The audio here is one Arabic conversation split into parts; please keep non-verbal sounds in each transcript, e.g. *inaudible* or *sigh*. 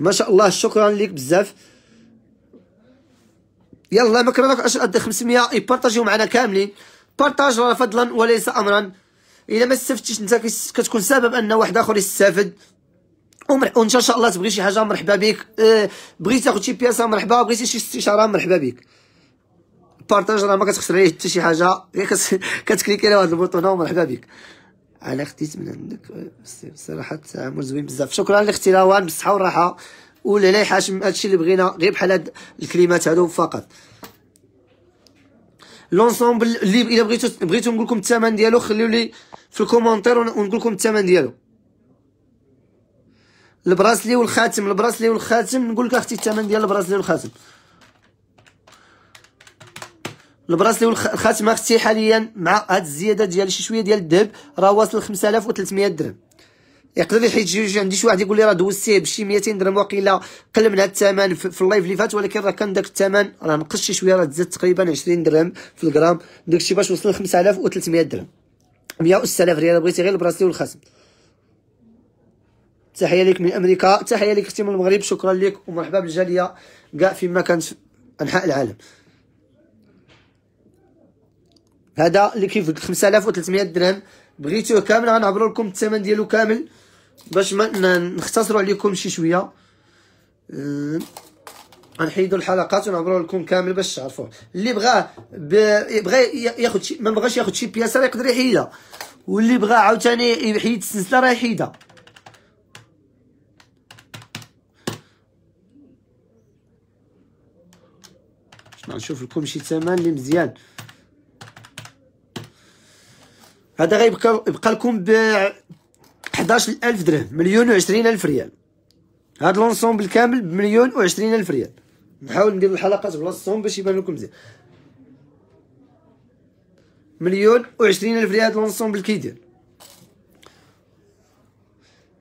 ما شاء الله شكرا لك بزاف يلا مكرمك اش قد 500 يبارطاجيو معنا كاملين بارطاج راه فضلا وليس امرا الا ما استفدتيش انت كتكون سبب ان واحد اخر يستافد وانت ان شاء الله تبغي شي حاجه مرحبا بك أه بغيتي تاخذ شي بياسه مرحبا بغيتي شي استشاره مرحبا بك بارطاج راه ما كتخسر عليه حتى شي حاجه غير *laughs* كتكليكي على هذا البوطونه ومرحبا بك على خديت من عندك صراحه عمر زوين بزاف شكرا لاختي روان بالصحه والراحه ولا حاشم هادشي اللي بغينا غير بحال هاد الكلمات هادو فقط لونسومبل اللي الا بغيتو بغيتو نقول لكم الثمن ديالو خليو لي في الكومونتير ونقول لكم الثمن ديالو البراسلي والخاتم البراسلي والخاتم نقول لك اختي الثمن ديال البراسلي والخاتم البراسلي والخاتمه اختي حاليا مع هاد الزياده ديال شي شويه ديال الذهب راه واصل 5300 درهم يقدر يحيد يجي عندي شي واحد يقول لي راه دوزتيه بشي 200 درهم وقيلا قل من هاد الثمن في اللايف اللي فات ولكن راه كان داك الثمن راه نقص شي شويه راه تزاد تقريبا 20 درهم في الجرام داكشي باش وصل 5300 درهم 100 6000 ريال بغيتي غير البراسلي والخاتم تحيه ليك من امريكا تحيه ليك اختي من المغرب شكرا ليك ومرحبا بالجاليه كاع فيما كانت انحاء العالم هذا اللي كيف 5300 درهم بغيتوه كامل غنعبروا لكم الثمن ديالو كامل باش ما نختصروا عليكم شي شويه أه، غنحيدوا الحلقات ونعبروا لكم كامل باش تعرفوه اللي بغاه بغا ياخذ شي ما بغاش ياخذ شي بياسه راه يقدر يحيدها واللي بغا عاوتاني يحيد السلسله راه يحيدها نشوف لكم شي ثمن اللي مزيان هذا غيبقى يبقى لكم ب 11000 درهم مليون و ألف ريال هاد لونسومبل كامل بمليون و ألف ريال نحاول ندير الحلقات بلاصتهم باش يبان لكم مزيان مليون و ألف ريال هاد لونسومبل كيدير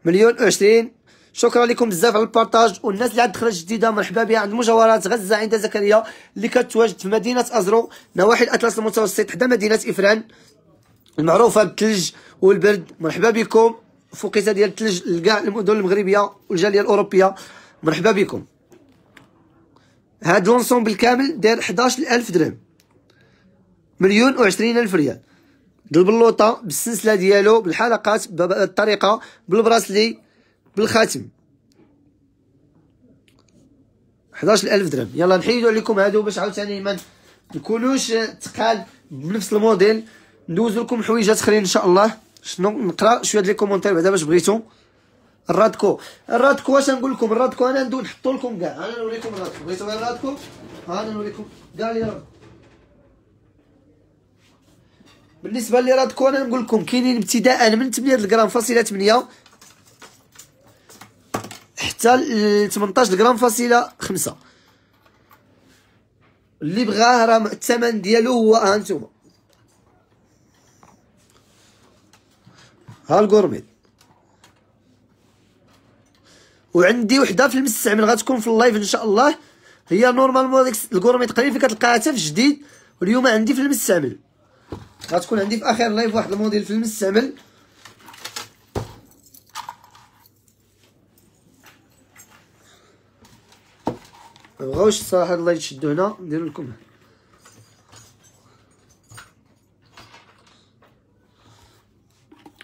مليون و شكرا لكم بزاف على البارطاج والناس اللي عاد دخلت جديده مرحبا بها عند مجاورات غزه عند زكريا اللي كتواجد في مدينه ازرو نواحي الاطلس المتوسط حدا مدينه افران المعروفه بالثلج والبرد مرحبا بكم فوقيته ديال الثلج لكاع المدن المغربيه والجاليه الاوروبيه مرحبا بكم هاد لونسومبل كامل داير 11000 درهم مليون و الف ريال بالبلوطه بالسلسله ديالو بالحلقات بالطريقه بالبراسلي بالخاتم 11000 درهم يلا نحيدو عليكم هادو باش عاوتاني ما نكونوش تقال بنفس الموديل ندوز لكم حويجات اخرين ان شاء الله شنو نقرا شويه ديال الكومونتير بعدا باش بغيتو الرادكو الرادكو واش نقول لكم الرادكو انا ندوز نحطو لكم كاع انا نوريكم الرادكو بغيتو غير الرادكو انا نوريكم كاع لي بالنسبه لي رادكو انا نقول لكم كاينين ابتداء من 8 غرام فاصله 8 حتى ل 18 غرام فاصله 5 اللي بغاه راه الثمن ديالو هو ها نتوما ها الكورميل وعندي وحده في المستعمل غتكون في اللايف ان شاء الله هي نورمالمون ديك الكورمي تقريبا كتلقاها حتى في جديد واليوم عندي في المستعمل غتكون عندي في اخر لايف واحد الموديل في المستعمل مبغاوش الصراحه الله يشدو هنا ندير لكم هنا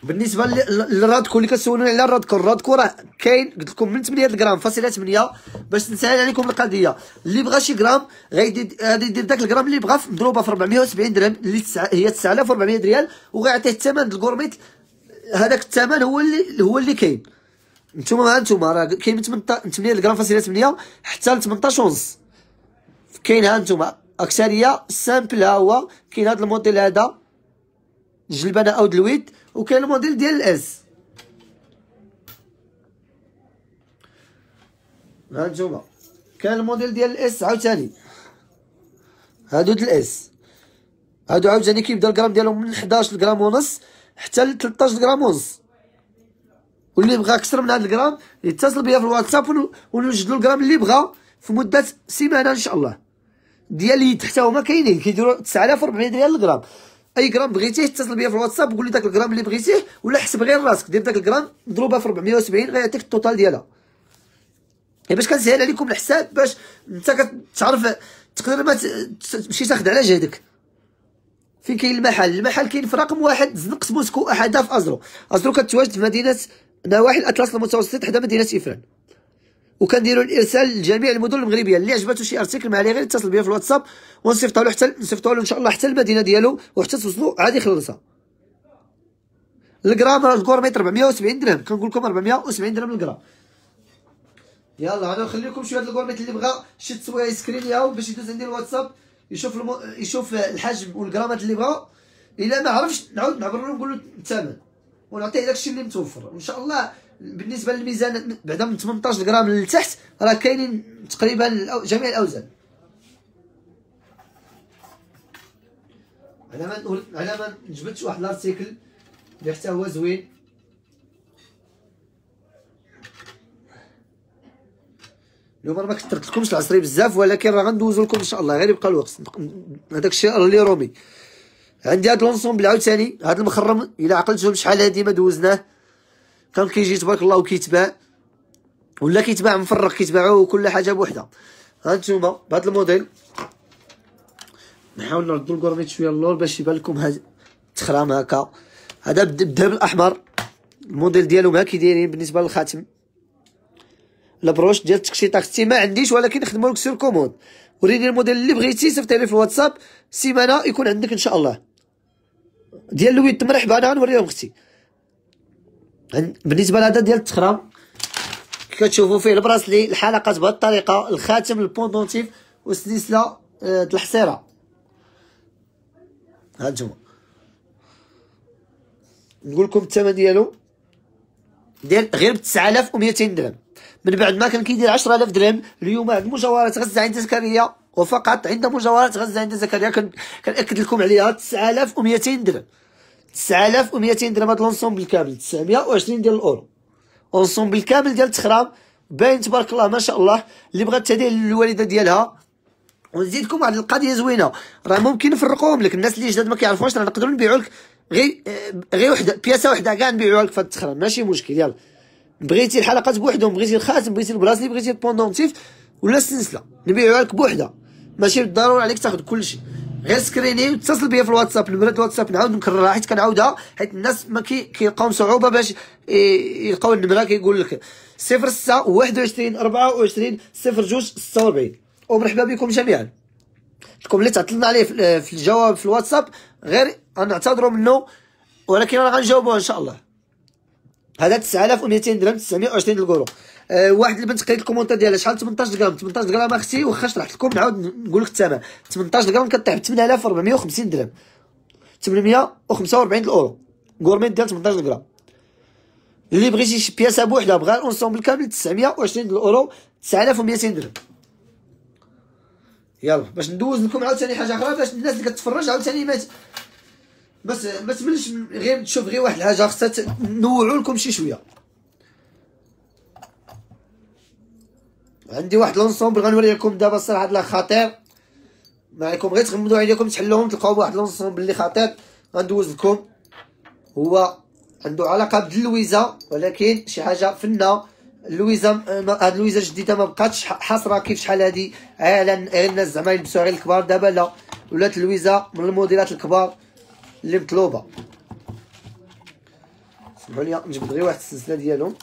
بالنسبه للرادكو اللي كتسولوني على الرادكو الرادكو راه كاين قلت لكم من 8 غرام فاصله 8 باش نسهل عليكم القضيه اللي بغى شي غرام غادي يدير داك الغرام اللي بغى مضروبه في 470 درهم اللي هي 9400 ريال وغيعطيه الثمن الكورميت هذاك الثمن هو اللي هو اللي كاين نتوما ها نتوما راه كاين من 8 غرام فاصله 8 حتى ل 18 ونص كاين ها نتوما اكثريه سامبل ها هو كاين هذا الموديل هذا الجلبانه او دلويت وكاين الموديل ديال الاس ها نتوما كاين الموديل ديال الاس عاوتاني هادو د الاس هادو عاوتاني كيبدا الغرام ديالهم من 11 غرام ونص حتى ل 13 غرام ونص واللي بغى اكثر من هاد الغرام يتصل بيا في الواتساب ونوجد له الغرام اللي بغى في مده سيمانه ان شاء الله ديال اليد حتى هما كاينين كيديروا 9400 ريال الغرام اي غرام بغيتيه اتصل بيا في الواتساب وقول لي داك الغرام اللي بغيتيه ولا حسب غير راسك دير داك الغرام مضروبه في 470 غيعطيك التوتال ديالها إيه، باش كنسهل عليكم الحساب باش انت كتعرف تقدر ما تمشي تاخذ على جهدك فين كاين المحل المحل كاين في رقم واحد زنق سبوسكو احدها في ازرو ازرو كتواجد في مدينه نواحي الاطلس المتوسط حدا مدينه افران وكنديروا الارسال لجميع المدن المغربيه اللي عجبته شي ارتيكل معايا غير يتصل بيا في الواتساب ونصيفطها له حتى نصيفطها له ان شاء الله حتى المدينه ديالو وحتى توصلوا عادي يخلصها الجرام راه الكورميت 470 درهم كنقول لكم 470 درهم الجرام يلا انا نخليكم شويه هذا الكورميت اللي بغى شي كريم ياو باش يدوز عندي الواتساب يشوف المو... يشوف الحجم والجرامات اللي بغا الا ما عرفش نعاود نعبر له نقول له الثمن ونعطيه داكشي اللي متوفر وان شاء الله بالنسبه للميزان بعدا من 18 غرام لتحت راه كاينين تقريبا جميع الاوزان على ما على ما جبدت واحد الارتيكل اللي حتى هو زوين اليوم ما كثرت لكمش العصري بزاف ولكن راه غندوز لكم ان شاء الله غير يبقى الوقت هذاك الشيء اللي رومي عندي هاد لونسومبل عاوتاني هاد المخرم الا عقلتهم شحال هادي ما دوزناه كان كيجي تبارك الله وكيتباع ولا كيتباع مفرق كيتباعو كل حاجه بوحدها هانتوما بهذا الموديل نحاول نردو الكورنيت شويه اللور باش يبان لكم هاد التخرام هكا هذا بالذهب الاحمر الموديل ديالو ما كيدايرين بالنسبه للخاتم البروش ديال التقشيط اختي ما عنديش ولكن نخدمو لك سير كوموند وريني الموديل اللي بغيتي صيفطي لي في الواتساب سيمانه يكون عندك ان شاء الله ديال لويت مرحبا انا غنوريهم اختي بالنسبه لهذا ديال التخرام كتشوفوا فيه البراسلي الحلقات بهذه الطريقه الخاتم البوندونتيف والسلسله آه، الحصيره ها انتم نقول لكم الثمن ديالو ديال غير ب 9200 درهم من بعد ما كان كيدير 10000 درهم اليوم عند مجوهرات غزه عند زكريا وفقط عند مجوهرات غزه عند زكريا كنأكد لكم عليها 9200 درهم 9200 درهم هذا لونسومبل كامل 920 ديال الاورو اونسومبل كامل ديال التخرام باين تبارك الله ما شاء الله اللي بغات تهديه للوالده ديالها ونزيدكم واحد القضيه زوينه راه ممكن نفرقوهم لك الناس اللي جداد ما كيعرفوش راه نقدروا نبيعوا لك غير آه، غير وحده بياسه وحده كاع نبيعوها لك في التخرام ماشي مشكل يلا بغيتي الحلقات بوحدهم بغيتي الخاتم بغيتي البلاصه اللي بغيتي البوندونتيف ولا السلسله نبيعوها لك بوحده ماشي بالضروره عليك تاخذ كلشي غير سكريني وتصل بيا في الواتساب نمره الواتساب نعاود نكررها حيت كنعاودها حيت الناس ما كيلقاو صعوبه باش يلقاو النمره كيقول لك 06 21 24 02 46 ومرحبا بكم جميعا الكم اللي تعطلنا عليه في الجواب في الواتساب غير غنعتذروا منه ولكن راه غنجاوبوه ان شاء الله هذا 9200 درهم 920 الكورو آه، واحد البنت قريت الكومونتير ديالها شحال 18 غرام 18 غرام اختي واخا شرحت لكم نعاود نقول لك الثمن 18 غرام كطيح ب 8450 درهم 845 الاورو غورميت ديال 18 غرام اللي بغيتي شي بياسه بوحده بغا الانسومبل كامل 920 الاورو 9200 درهم يلا باش ندوز لكم عاوتاني حاجه اخرى باش الناس اللي كتفرج عاوتاني ما بس ما تملش غير تشوف غير واحد الحاجه خصها نوعوا لكم شي شويه عندي واحد لونسومبل غنوريكم دابا الصراحه هذا خطير معكم غير تغمضوا عليكم تحلوهم تلقاو واحد لونسومبل اللي خطير غندوز لكم هو عنده علاقه بدلويزا ولكن شي حاجه فنه لويزا هاد لويزا جديده ما بقاتش حاصره كيف شحال هادي على الناس زعما يلبسوا غير الكبار دابا لا ولات لويزا من الموديلات الكبار اللي مطلوبه سمحوا لي نجبد غير واحد السلسله ديالهم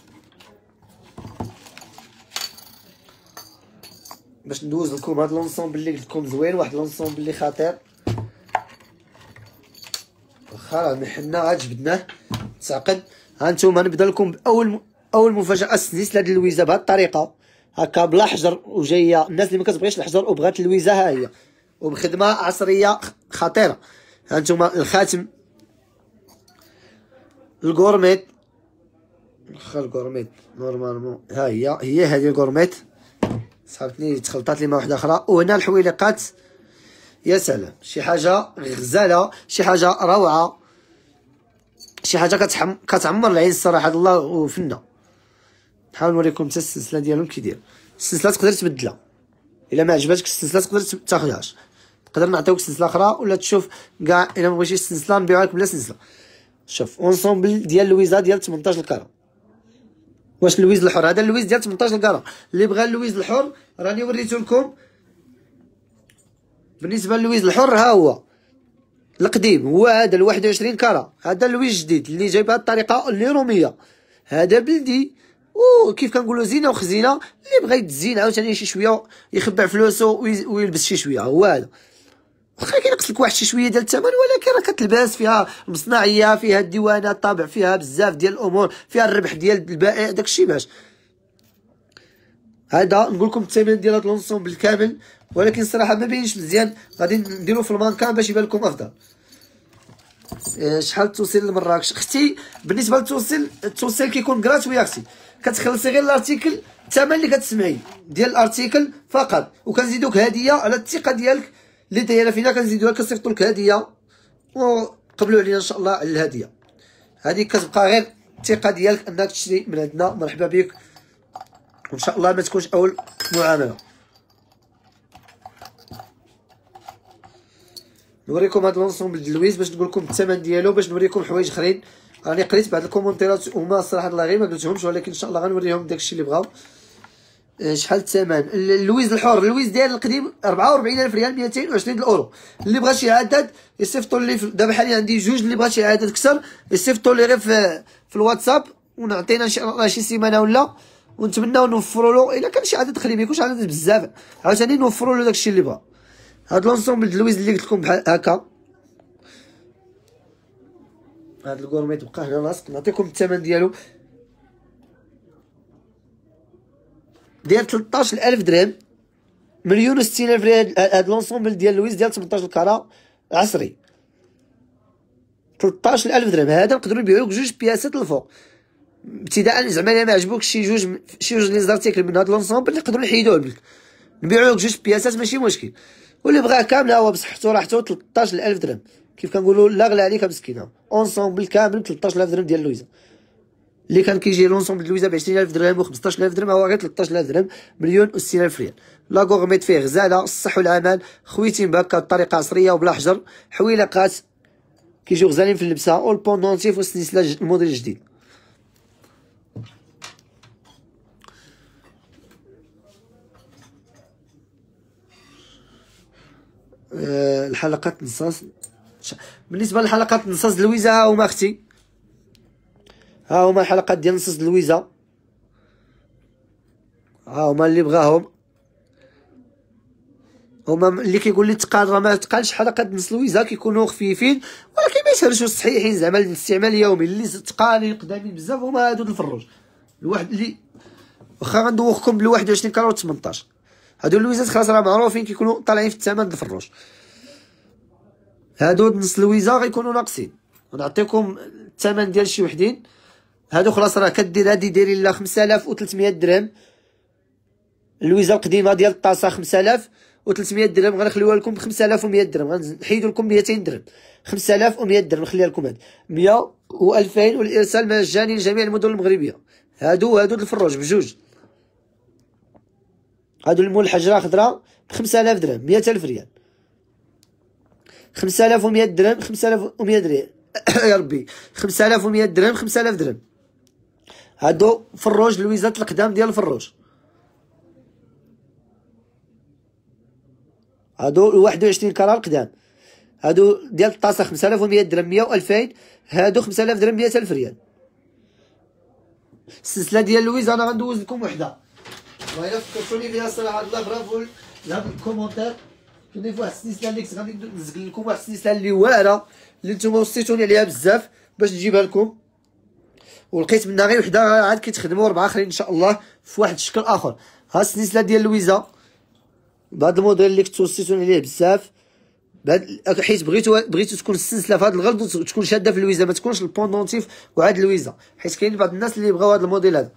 باش ندوز لكم هاد لونسومبل اللي قلت لكم زوين واحد لونسومبل اللي خطير واخا راه حنا عاد جبدناه تعقد هانتوما نبدا لكم باول م... اول مفاجاه سنيس لهاد اللويزه بهاد الطريقه هكا بلا حجر وجايه الناس اللي ما كتبغيش الحجر وبغات اللويزه ها هي وبخدمه عصريه خطيره هانتوما الخاتم الغورميت واخا الكورميت نورمالمون ها هي هي هذه الغورميت صافتني تخلطات لي مع وحده اخرى وهنا الحويلقات يا سلام شي حاجه غزاله شي حاجه روعه شي حاجه كتحم كتعمر العين الصراحه الله وفنا نحاول نوريكم حتى السلسله ديالهم كي داير السلسله تقدر تبدلها الا ما عجبتكش السلسله تقدر تاخذهاش تقدر نعطيوك سلسله اخرى ولا تشوف كاع الا ما بغيتيش السلسله نبيعها لك بلا سلسله شوف اونسومبل ديال لويزا ديال 18 القرن واش لويز الحر هذا لويز ديال 18 كاره اللي بغى لويز الحر راني وريته لكم بالنسبه للويز الحر ها هو القديم هو هذا ال 21 كاره هذا لويز الجديد اللي جاي بهذه الطريقه روميه هذا بلدي او كيف كنقولوا زينه وخزينه اللي بغى يتزين عاوتاني شي شويه يخبع فلوسه ويلبس شي شويه هو هذا واخا لك واحد شي شويه ديال الثمن ولكن راه كتلبس فيها المصنعيه فيها الديوانه الطابع فيها بزاف ديال الامور فيها الربح ديال البائع داكشي باش هذا نقول لكم الثمن ديال هاد لونسون بالكامل ولكن الصراحه ما بينش مزيان غادي نديرو في المانكان باش يبان لكم افضل إيه، شحال التوصيل لمراكش اختي بالنسبه للتوصيل التوصيل كيكون غراتوي اختي كتخلصي غير الارتيكل الثمن اللي كتسمعي ديال الارتيكل فقط وكنزيدوك هديه على الثقه ديالك اللي دايره فينا كنزيدوها كنصيفطوا لك هديه وقبلوا علينا ان شاء الله على الهديه هذه كتبقى غير الثقه ديالك انك تشري من عندنا مرحبا بك وان شاء الله ما تكونش اول معامله نوريكم هذا لونسومبل ديال لويز باش نقول لكم الثمن ديالو باش نوريكم حوايج اخرين راني قريت بعض الكومونتيرات هما الصراحه الله غير ما قلتهمش ولكن ان شاء الله غنوريهم داكشي اللي بغاو شحال الثمن اللويز الحر اللويز ديال القديم 44000 ريال 220 الاورو اللي بغى شي عدد يصيفطوا لي دابا حاليا عندي جوج اللي بغى شي عدد كثر يصيفطوا لي غير في, في الواتساب ونعطينا ان شاء الله شي سيمانه ولا ونتمناو نوفروا له الا كان شي عدد خلي ما يكونش عدد بزاف عاوتاني نوفروا له داكشي اللي بغى هاد لونسومبل د اللويز اللي قلت لكم بحال هكا هاد الكورميت بقى هنا لاصق نعطيكم الثمن ديالو ديال 13000 درهم مليون و 60000 ريال هاد لونسومبل ديال لويز ديال 18 كارا عصري 13000 درهم هذا نقدروا نبيعوك بجوج بياسات الفوق ابتداء زعما الا ما عجبوك شي جوج شي جوج لي زارتيكل من هاد لونسومبل نقدروا نحيدوه منك نبيعوك بجوج بياسات ماشي مشكل واللي بغاه كامل هو بصحته راحته 13000 درهم كيف كنقولوا لا غلى عليك مسكينه اونسومبل كامل 13000 درهم ديال لويزا اللي كان كيجي لونسومبل دويزه ب 20000 درهم و15000 درهم هو غير 13000 درهم مليون و60000 ريال لا غورميت فيه غزاله الصح والعمل خويتين بهكا بطريقه عصريه وبلا حجر حويلقات كيجيو غزالين في اللبسه والبوندونتيف والسلسله الموديل الجديد أه، الحلقات نصاص بالنسبه للحلقات نصاص لويزه وما اختي ها هما الحلقات ديال نص لويزا ها هما اللي بغاهم هما اللي كيقول لي تقال راه ما تقالش حلقات نص لويزا كيكونوا خفيفين ولكن ما يشرشوا الصحيحين زعما الاستعمال اليومي اللي تقالي قدامي بزاف هما هادو الفروج الواحد اللي واخا غندوخكم بال 21 كارو 18 هادو لويزات خلاص راه معروفين كيكونوا طالعين في الثمن د الفروج هادو نص لويزا غيكونوا ناقصين ونعطيكم الثمن ديال شي وحدين هادو خلاص راه كدير هادي ديري لها 5300 درهم اللويزه القديمه ديال الطاسه 5300 درهم غنخليوها لكم ب 5100 درهم غنحيدو لكم 200 درهم 5100 درهم نخليها لكم هاد 100 و2000 والارسال مجاني لجميع المدن المغربيه هادو هادو الفروج بجوج هادو المول الحجره خضراء ب 5000 درهم 100000 ريال 5100 درهم 5100 ريال *coughs* يا ربي 5100 درهم 5000 درهم هادو فروج لويزات القدام ديال فروج هادو 21 كرا القدام هادو ديال الطاسه 5100 درهم 100 و2000 هادو 5000 درهم 100000 ريال السلسله ديال لويز انا غندوز لكم وحده الا فكرتوني فيها صراحه الله برافو لهاد الكومونتير كاين فيها السلسله اللي كنت غادي لكم واحد السلسله اللي واعره اللي نتوما وصيتوني عليها بزاف باش نجيبها لكم ولقيت منها غير وحده عاد كيتخدموا اربعه اخرين ان شاء الله في واحد الشكل اخر ها السلسله ديال لويزا بهذا الموديل اللي كنتو وصيتوني عليه بزاف بعد حيت بغيتو بغيتو تكون السلسله في هذا الغرض وتكون شاده في لويزا ما تكونش البوندونتيف وعاد لويزا حيت كاين بعض الناس اللي بغاو هذا الموديل هذا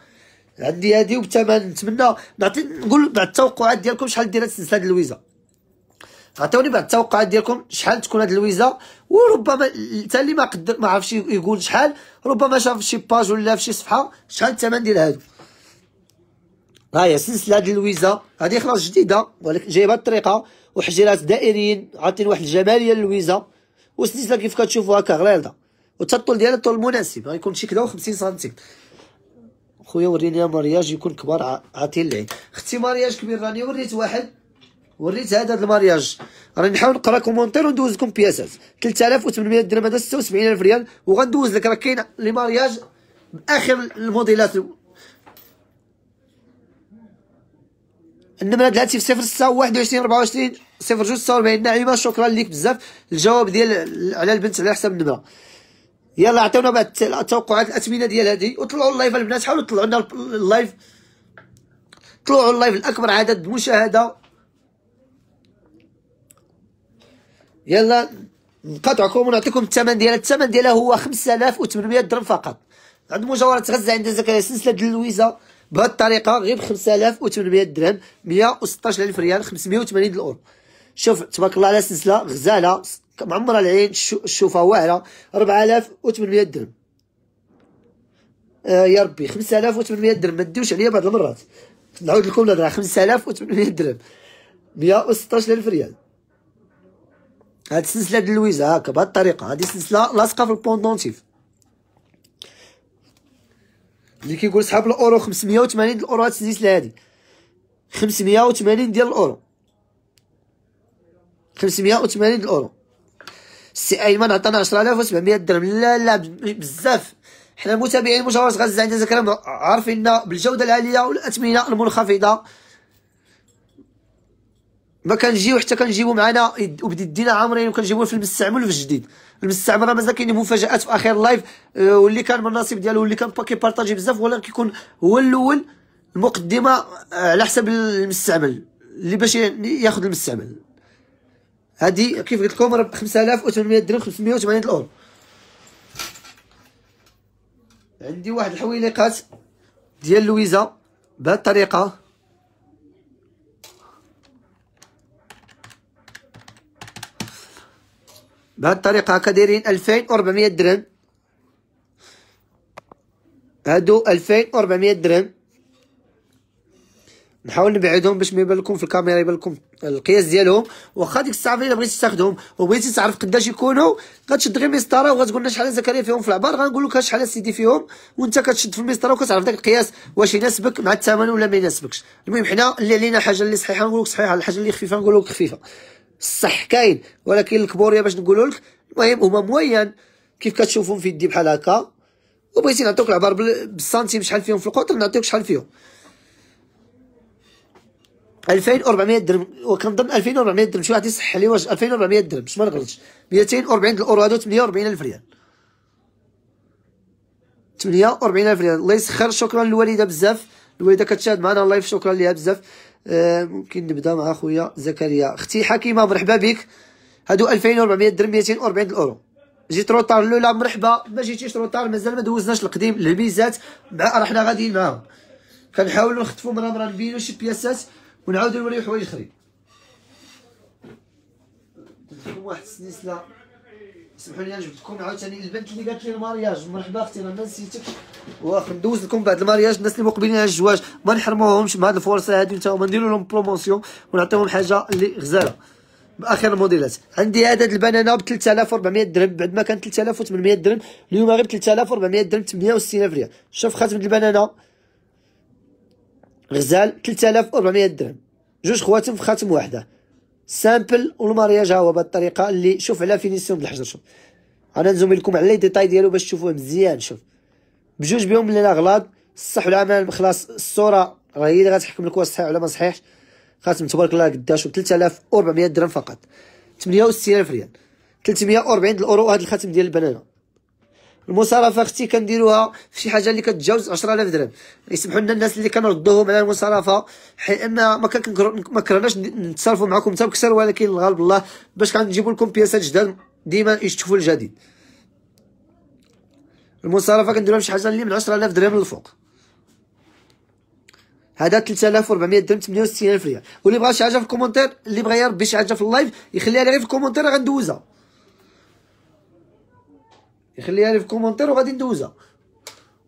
عندي هادي وبثمن نتمنى نعطي نقول بعد التوقعات ديالكم شحال دير هاد السلسله ديال لويزا عطيوني بعض التوقعات ديالكم شحال تكون هاد الويزه وربما حتى اللي ما قدر ما عرفش يقول شحال ربما شاف شي باج ولا في شي صفحه شحال الثمن ديال هادو ها هي سلسله هاد الويزه هادي خلاص جديده ولكن جايبه الطريقه وحجيرات دائريين عاطين واحد الجماليه للويزا والسلسله كيف كتشوفوا هكا غليظه الطول ديالها الطول المناسب غيكون شي كدا و50 سنتيم خويا وريني مارياج يكون كبار عاطين العين اختي مارياج كبير راني وريت واحد وريت هذا المارياج راني نحاول نقرا كومونتير وندوز لكم بياسات 3800 درهم هذا 76000 ريال وغندوز لك راه كاين لي مارياج باخر الموديلات النمره ديال الهاتف 06 21 24 02 46 نعيمه شكرا ليك بزاف الجواب ديال على البنت على حساب النمره يلا عطيونا بعد التوقعات الاثمنه ديال هذه وطلعوا اللايف البنات حاولوا تطلعوا لنا اللايف طلعوا اللايف الاكبر عدد مشاهده يلا نقاطعكم ونعطيكم الثمن ديالها الثمن ديالها هو 5800 درهم فقط عند مجاورة غزة عند سلسلة ديال اللويزة بهذه الطريقة غير ب 5800 درهم 116000 ريال 580 الاورو شوف تبارك الله على سلسلة غزالة معمرة العين الشوفة واعرة 4800 درهم آه يا ربي 5800 درهم ما تديوش عليا بعض المرات نعاود لكم الهضره 5800 درهم 116000 ريال هاد السلسله ديال لويزا هكا بهاد الطريقه هادي سلسله لاصقه في البوندونتيف اللي كيقول صحاب الاورو 580 ديال الاورو هاد السلسله هادي 580 ديال الاورو 580 ديال الاورو سي ايمن عطانا 10700 درهم لا لا بزاف حنا متابعين مجاورة غزة عندنا ذكر عارفين بالجودة العالية والأثمنة المنخفضة ما كنجيو حتى كنجيبو معنا وبدي دينا عامرين وكنجيبوه في المستعمل وفي الجديد المستعمل راه مازال كاين مفاجات في اخر لايف آه، واللي كان من النصيب ديالو واللي كان كيبارطاجي بزاف ولا كيكون هو الاول المقدمه آه، على حساب المستعمل اللي باش ياخذ المستعمل هادي كيف قلت لكم 5800 درهم 580 الاورو عندي واحد الحويليقات ديال لويزا بهاد الطريقه بهالطريقة هكا دايرين 2400 درهم هادو 2400 درهم نحاول نبعدهم باش ما يبان لكم في الكاميرا يبان لكم القياس ديالهم واخا ديك الساعه فين بغيتي تاخذهم وبغيتي تعرف قداش يكونوا غتشد غير مسطره وغتقول لنا شحال زكريا فيهم في العبار غنقول لك شحال سيدي فيهم وانت كتشد في المسطره وكتعرف داك القياس واش يناسبك مع الثمن ولا ما يناسبكش المهم حنا اللي علينا حاجه اللي صحيحه نقول لك صحيحه الحاجه اللي خفيفه نقول لك خفيفه الصح كاين ولكن الكبوريا باش نقول لك المهم هما موين كيف كتشوفهم في يدي بحال هكا وبغيتي نعطيوك العبار بالسنتيم شحال فيهم في القطر نعطيوك شحال فيهم 2400 درهم وكنظن 2400 درهم شي واحد يصح لي واش 2400 درهم باش ما نغلطش 240 الاورو هادو 48000 ريال 48000 ريال الله يسخر شكرا للوالده بزاف الوالده كتشاهد معنا اللايف شكرا ليها بزاف آه، ممكن نبدا مع خويا زكريا اختي حكيمه مرحبا بك هادو 2400 درهم 240 الاورو جيت روطار لولا مرحبا ما جيتيش روطار مازال ما دوزناش القديم البيزات مع راه حنا غاديين معاهم كنحاولوا نخطفوا مرة مرة نبينوا شي بياسات ونعاودوا نوريو حوايج اخرين واحد السلسله سمحوا لي انا جبت لكم عاوتاني البنت اللي قالت لي المارياج مرحبا اختي انا ما نسيتكش واخا ندوز لكم بعد المارياج الناس اللي مقبلين على الزواج ما نحرموهمش بهذه الفرصه هذه حتى نديروا لهم بروموسيون ونعطيهم حاجه اللي غزاله باخر الموديلات عندي عدد البنانه ب 3400 درهم بعد ما كان 3800 درهم اليوم غير 3400 درهم 68000 ريال شوف خاتم البنانه غزال 3400 درهم جوج خواتم في خاتم واحده سامبل والمارياج ها هو بهذه الطريقه اللي شوف على فينيسيون الحجر شوف انا نزوم لكم على لي ديتاي ديالو باش تشوفوه مزيان شوف بجوج بهم اللي غلط الصح والعمل خلاص الصوره راه هي اللي غتحكم لك واش صحيح ولا ما صحيحش خاتم تبارك الله قداش 3400 درهم فقط 68000 ريال 340 الاورو هذا الخاتم ديال البنانه المصارفه اختي كنديروها في شي حاجه اللي كتجاوز 10000 درهم يسمحوا لنا الناس اللي كنردوهم على المصارفه حيت ان ما كنكرهناش نتصرفوا معكم حتى بكثر ولكن الغالب الله باش كنجيبوا لكم بياسات جداد ديما يشوفوا الجديد المصارفه كنديروها في شي حاجه اللي من 10000 درهم للفوق هذا 3400 درهم 68000 ريال واللي بغى شي حاجه في الكومونتير اللي بغى يربي شي حاجه في اللايف يخليها لي غير في الكومونتير غندوزها يخليها لي في كومونتير وغادي ندوزها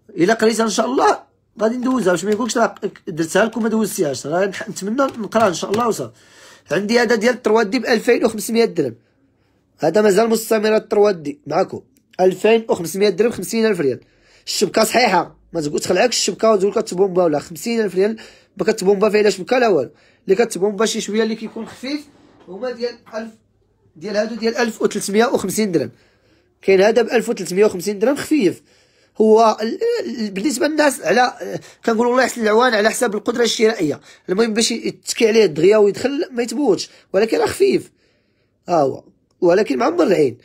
الا قريتها ان شاء الله غادي ندوزها باش ما يقولكش راه درتها لكم ما دوزتيهاش راه نتمنى نقراها ان شاء الله وصافي عندي هذا ديال الترواد دي ب 2500 درهم هذا مازال مستمر الترواد دي معاكم 2500 درهم 50000 ريال الشبكه صحيحه ما تقول تخلعك الشبكه وتقول كتبومبا ولا 50000 ريال ما كتبومبا فيها لا شبكه لا والو اللي كتبومبا شي شويه اللي كيكون خفيف هما ديال 1000 ديال هادو ديال 1350 درهم كاين هذا ب 1350 درهم خفيف هو بالنسبه للناس على كنقولوا الله يحسن العوان على حساب القدره الشرائيه المهم باش يتكي عليه الدغيا ويدخل ما يتبوتش ولكن خفيف ها هو ولكن معمر العين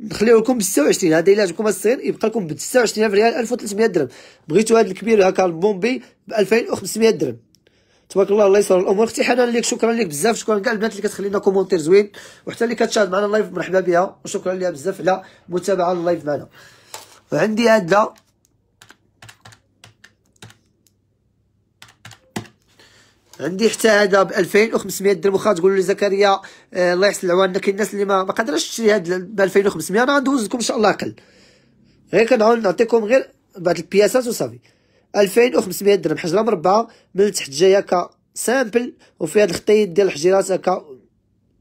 نخليه لكم ب 26 هذا الا عجبكم الصغير يبقى لكم ب 29000 ريال 1300 درهم بغيتوا هذا الكبير هكا البومبي ب 2500 درهم تبارك الله الله يسر الامور اختي حنان ليك شكرا ليك بزاف شكرا كاع البنات اللي كتخلينا كومونتير زوين وحتى اللي كتشاهد معنا اللايف مرحبا بها وشكرا ليها بزاف على المتابعه اللايف معنا وعندي هذا عندي حتى هذا ب 2500 درهم واخا تقولوا لي زكريا آه الله يحسن العوان كاين الناس اللي ما ما قادراش تشري هذا ب 2500 انا غندوز لكم ان شاء الله اقل غير كنعاود نعطيكم غير بعض البياسات وصافي 2500 درهم حجره مربعه من تحت جايه كا سامبل وفيها الخطين ديال الحجيرات هكا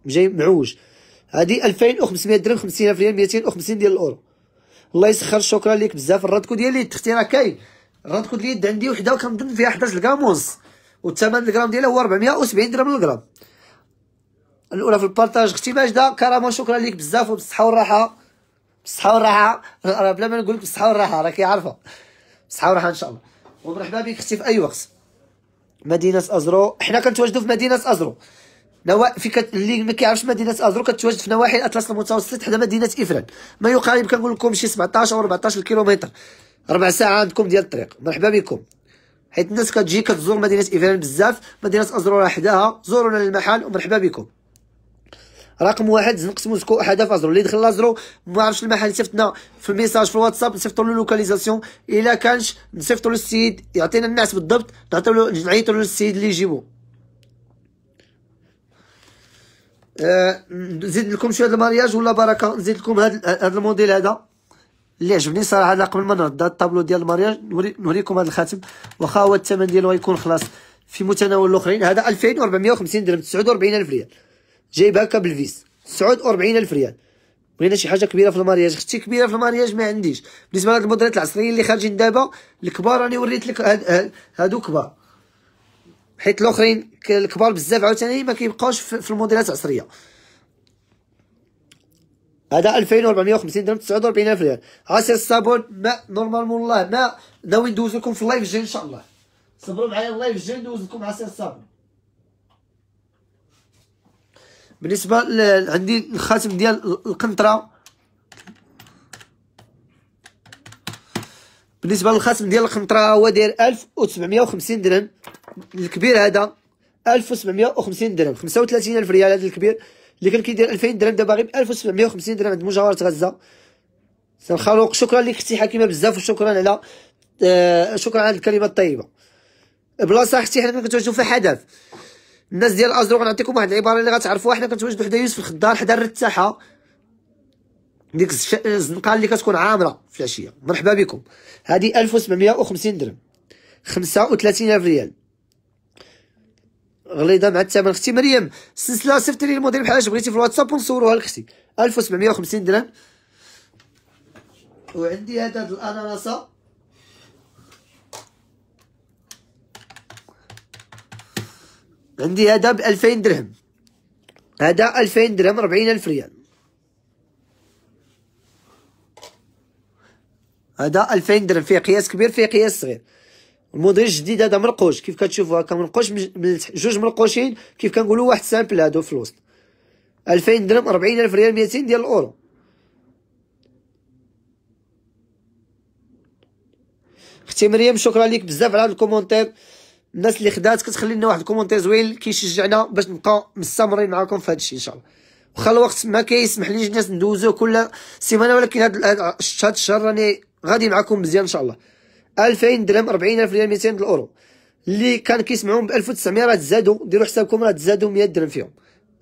جاي معوج أو 2500 درهم ألف ريال 250 ديال الاورو الله يسخر شكرا لك بزاف كود ديال اليد اختي راه كاين الرادكو ديال اليد عندي وحده كنظن فيها 11 غرام ونص والثمن الغرام ديالها هو 470 درهم الغرام الاولى في البارطاج اختي ماجده كرامه شكرا لك بزاف وبالصحه والراحه بالصحه والراحه بلا ما نقول لك بالصحه والراحه راكي عارفه بالصحه والراحه ان شاء الله ومرحبا بك اختي في اي وقت مدينه ازرو حنا كنتواجدوا في مدينه ازرو نوا في كت... اللي ما كيعرفش مدينه ازرو كتواجد في نواحي الاطلس المتوسط حدا مدينه افران ما يقارب كنقول لكم شي 17 او 14 كيلومتر ربع ساعه عندكم ديال الطريق مرحبا بكم حيت الناس كتجي كتزور مدينه افران بزاف مدينه ازرو راه حداها زورونا المحل ومرحبا بكم رقم واحد زنقت احد حدا فازرو اللي دخل لازرو ما عرفش المحل سيفتنا في الميساج في الواتساب نصيفطوا له لوكاليزاسيون الا كانش له السيد يعطينا النعس بالضبط نعطيو له نعيطوا السيد اللي يجيبو آه، نزيد لكم شويه المارياج ولا بركه نزيد لكم هذا الموديل هذا اللي عجبني صراحه انا قبل ما نرد الطابلو ديال المارياج نوريكم هذا الخاتم واخا هو الثمن ديالو غيكون خلاص في متناول الاخرين هذا 2450 درهم 49000 ريال جايبها كابلفيس الف ريال بغينا شي حاجه كبيره في المارياج اختي كبيره في المارياج ما عنديش بالنسبه لهاد الموديلات العصريين اللي خارجين دابا الكبار راني وريت لك هاد هادو كبار حيت الاخرين الكبار بزاف عاوتاني ما كيبقاوش في الموديلات العصريه هذا 2450 درهم الف ريال عصير الصابون ما نورمالمون والله ما ناوي ندوز لكم في اللايف الجاي ان شاء الله صبروا معايا اللايف الجاي ندوز لكم عصير الصابون بالنسبه عندي الخاتم ديال القنطره بالنسبه للخاتم ديال القنطره هو داير 1750 درهم الكبير هذا 1750 درهم 35000 ريال هذا الكبير اللي كان كيدير 2000 درهم دابا غير ب 1750 درهم عند مجاوره غزه سي الخلوق شكرا لك اختي حكيمه بزاف وشكرا على آه شكرا على الكلمه الطيبه بلاصه اختي حنا كنتو فيها حدث الناس ديال ازرو غنعطيكم واحد العباره اللي غتعرفوها حنا كنتواجدوا حدا يوسف الخضار حدا الرتاحه ديك الزنقه اللي كتكون عامره في العشيه مرحبا بكم هذه 1750 درهم 35000 ريال غليظه مع الثمن اختي مريم السلسله صيفطي لي الموديل بحال بغيتي في الواتساب ونصوروها لك اختي 1750 درهم وعندي هذا الاناناسه عندي هذا ب 2000 درهم هذا 2000 درهم 40000 ريال هذا 2000 درهم فيه قياس كبير فيه قياس صغير الموديل الجديد هذا مرقوش كيف كتشوفوا هكا مرقوش جوج مرقوشين كيف كنقولوا واحد سامبل هادو في الوسط 2000 درهم 40000 ريال 200 ديال الاورو اختي مريم شكرا لك بزاف على هذا الكومونتير الناس اللي خدات كتخلي لنا واحد الكومونتير زوين كيشجعنا باش نبقى مستمرين معاكم في هذا الشيء ان شاء الله واخا الوقت ما كيسمح ليش الناس ندوزو كل سيمانه ولكن هذا هاد الشهر راني غادي معاكم مزيان ان شاء الله 2000 درهم 40000 ريال 200 الاورو اللي كان كيسمعهم ب 1900 راه تزادوا ديروا حسابكم راه تزادوا 100 درهم فيهم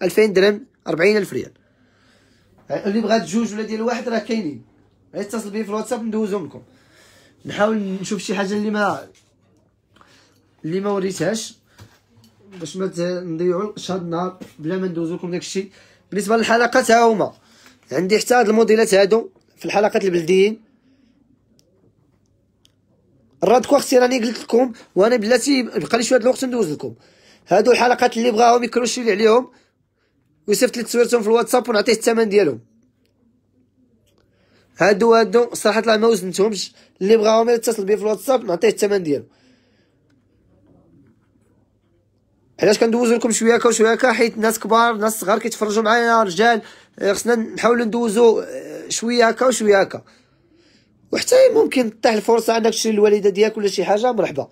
2000 درهم 40000 ريال اللي بغات جوج ولا ديال واحد راه كاينين غير اتصل بي في الواتساب ندوزهم لكم نحاول نشوف شي حاجه اللي ما اللي ما وريتهاش باش ما نضيعوا شهر النهار بلا ما ندوز لكم داكشي بالنسبه للحلقات ها هما عندي حتى هاد الموديلات هادو في الحلقات البلديين الرادكو اختي راني قلت لكم وانا بلاتي بقى لي شويه الوقت ندوز لكم هادو الحلقات اللي بغاهم يكروشي عليهم ويصيفط لي تصويرتهم في الواتساب ونعطيه الثمن ديالهم هادو هادو صراحه ما وزنتهمش اللي بغاهم يتصل بي في الواتساب نعطيه الثمن ديالو علاش كندوزو لكم شويه هكا وشويه هكا حيت ناس كبار ناس صغار كيتفرجوا معايا رجال آه، خصنا نحاولوا ندوزو آه، شويه هكا وشويه هكا وحتى ممكن تطيح الفرصه انك تشري الوالده ديالك ولا شي حاجه مرحبا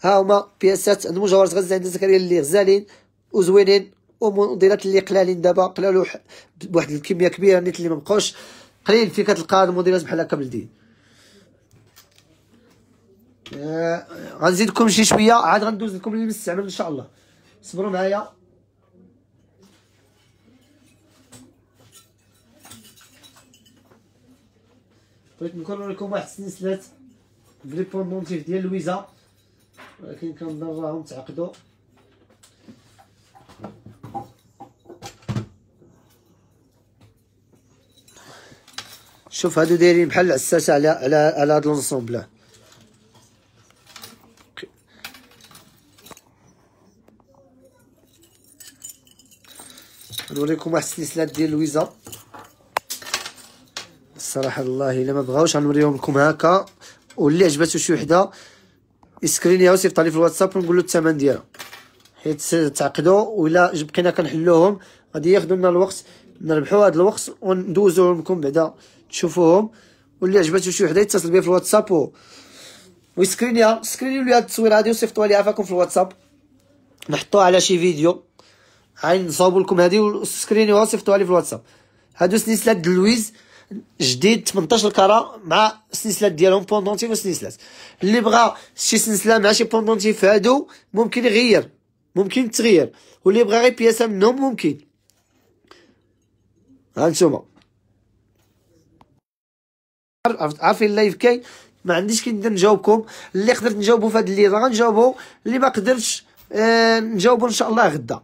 ها هما بياسات عند غزه عند زكريا اللي غزالين وزوينين وموديلات اللي قلالين دابا قلالو بواحد الكميه كبيره نيت اللي مبقاوش قليل فين كتلقى الموديلات بحال هكا بلدي آه، غنزيدكم شي شويه عاد غندوز لكم للمستعمل ان شاء الله صبروا معايا بغيت نكون لكم واحد السلسلات مونتيف ديال لويزا ولكن كنظن راهم تعقدوا شوف هادو دايرين بحال العساسه على على على هاد لونسومبل نوريكم واحد السلسلات ديال لويزا الصراحه الله الا ما بغاوش غنوريهم لكم هكا واللي عجبته شي وحده يسكرينيها ويصيفطها لي في الواتساب ونقول له الثمن ديالها حيت تعقدوا ولا بقينا كنحلوهم غادي ياخذوا لنا الوقت نربحوا هذا الوقت وندوزو لكم بعدا تشوفوهم واللي عجبته شي وحده يتصل بيا في الواتساب و ويسكرينيها سكرينيو لي هاد التصويره هادي وصيفطوها لي عافاكم في الواتساب نحطوها على شي فيديو هاي نصاوبو لكم هادي وسكرينيوها وصيفطوها لي في الواتساب هادو سنسلات دلويز جديد 18 كرا مع سنيسلات ديالهم بوندونتي وسنسلات اللي بغى شي سنسله مع شي بوندونتي هادو ممكن يغير ممكن تغير واللي بغى غير بياسه منهم ممكن ها عارفين اللايف كاين ما عنديش كي ندير نجاوبكم اللي قدرت نجاوبو في هاد الليلة غنجاوبو اللي ما قدرتش آه نجاوبو ان شاء الله غدا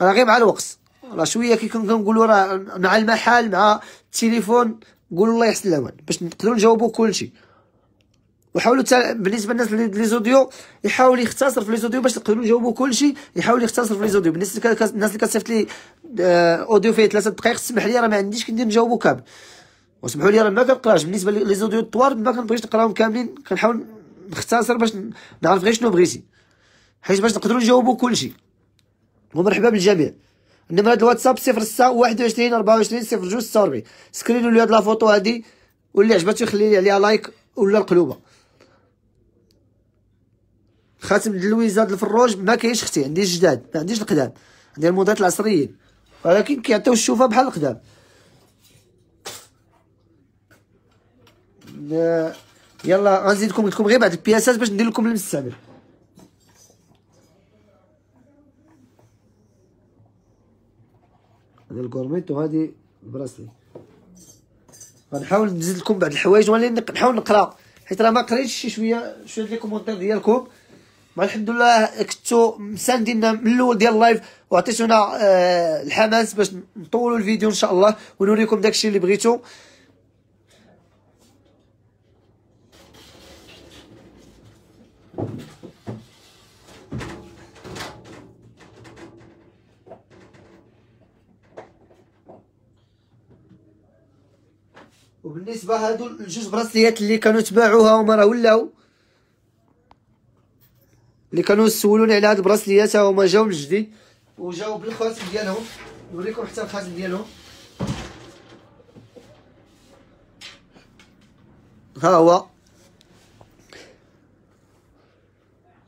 راه غير مع الوقت راه شويه كي كنقولوا راه مع المحل مع التليفون قول الله يحسن العوان باش نقدروا نجاوبوا كلشي وحاولوا تا... بالنسبه للناس لي زوديو يحاول يختصر في لي زوديو باش نقدروا نجاوبوا كلشي يحاول يختصر في لي زوديو بالنسبه للناس كا... اللي كتصيفط لي آه... اوديو فيه ثلاثة دقائق سمح لي راه ما عنديش كندير نجاوبوا كامل وسمحوا لي راه ما كنقراش بالنسبه لي زوديو الطوار ما كنبغيش نقراهم كاملين كنحاول نختصر باش نعرف غير شنو بغيتي حيت باش نقدروا نجاوبوا كلشي ومرحبا بالجميع نمرة الواتساب صفر ستة واحد وعشرين صفر جوج ستة وربعين سكرينو لي هاد لا فوتو هادي واللي عجبته يخلي لي عليها لايك ولا القلوبه خاتم دلويزه هاد الفروج ما كاينش ختي عندي الجداد ما عنديش القدام عندي المودات العصريين ولكن كيعطيو الشوفه بحال القدام يلا غنزيدكم لكم غير بعض البياسات باش ندير لكم المستعمل هذا الكورميت وهذه براسلي غنحاول نزيد لكم بعض الحوايج ولا نحاول نقرا حيت راه ما قريتش شي شويه شويه لي كومونتير ديالكم مع الحمد لله كنتو مسانديننا من الاول ديال اللايف وعطيتونا آه الحماس باش نطولوا الفيديو ان شاء الله ونوريكم داكشي اللي بغيتو وبالنسبه هادو الجوج براسليات اللي كانوا تباعوها هما راه ولاو اللي كانوا سولوني على هاد البراسليات هما جاو جديد وجاو بالخاتم ديالهم نوريكم حتى الخاتم ديالهم ها هو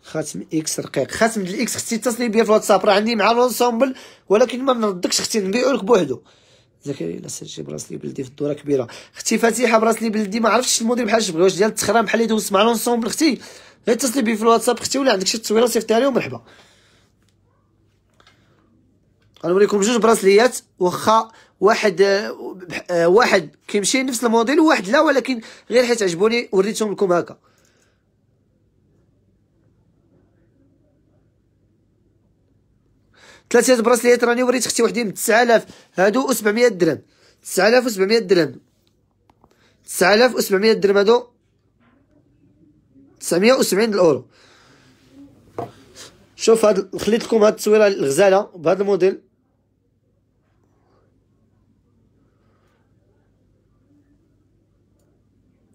خاتم اكس رقيق خاتم ديال الاكس ختي اتصلي بيا في الواتساب راه عندي مع لونسومبل ولكن ما نردكش ختي نبيعو لك بوحدو زكريا الا شي براسلي بلدي في الدوره كبيره اختي فاتيحه براسلي بلدي ما عرفتش الموديل بحال شبغي واش ديال التخرام بحال اللي دوزت مع لونسومبل اختي غير اتصلي بي في الواتساب اختي ولا عندك شي تصويره صيفطيها لي ومرحبا غنوريكم جوج براسليات واخا واحد آه، واحد كيمشي نفس الموديل وواحد لا ولكن غير حيت عجبوني وريتهم لكم هكا ثلاثه براسليات راني وريت اختي وحدي ب 9000 هادو 700 درهم 9700 درهم 9700 درهم هادو 970 الاورو شوف هاد خليت لكم هاد التصويره الغزاله بهذا الموديل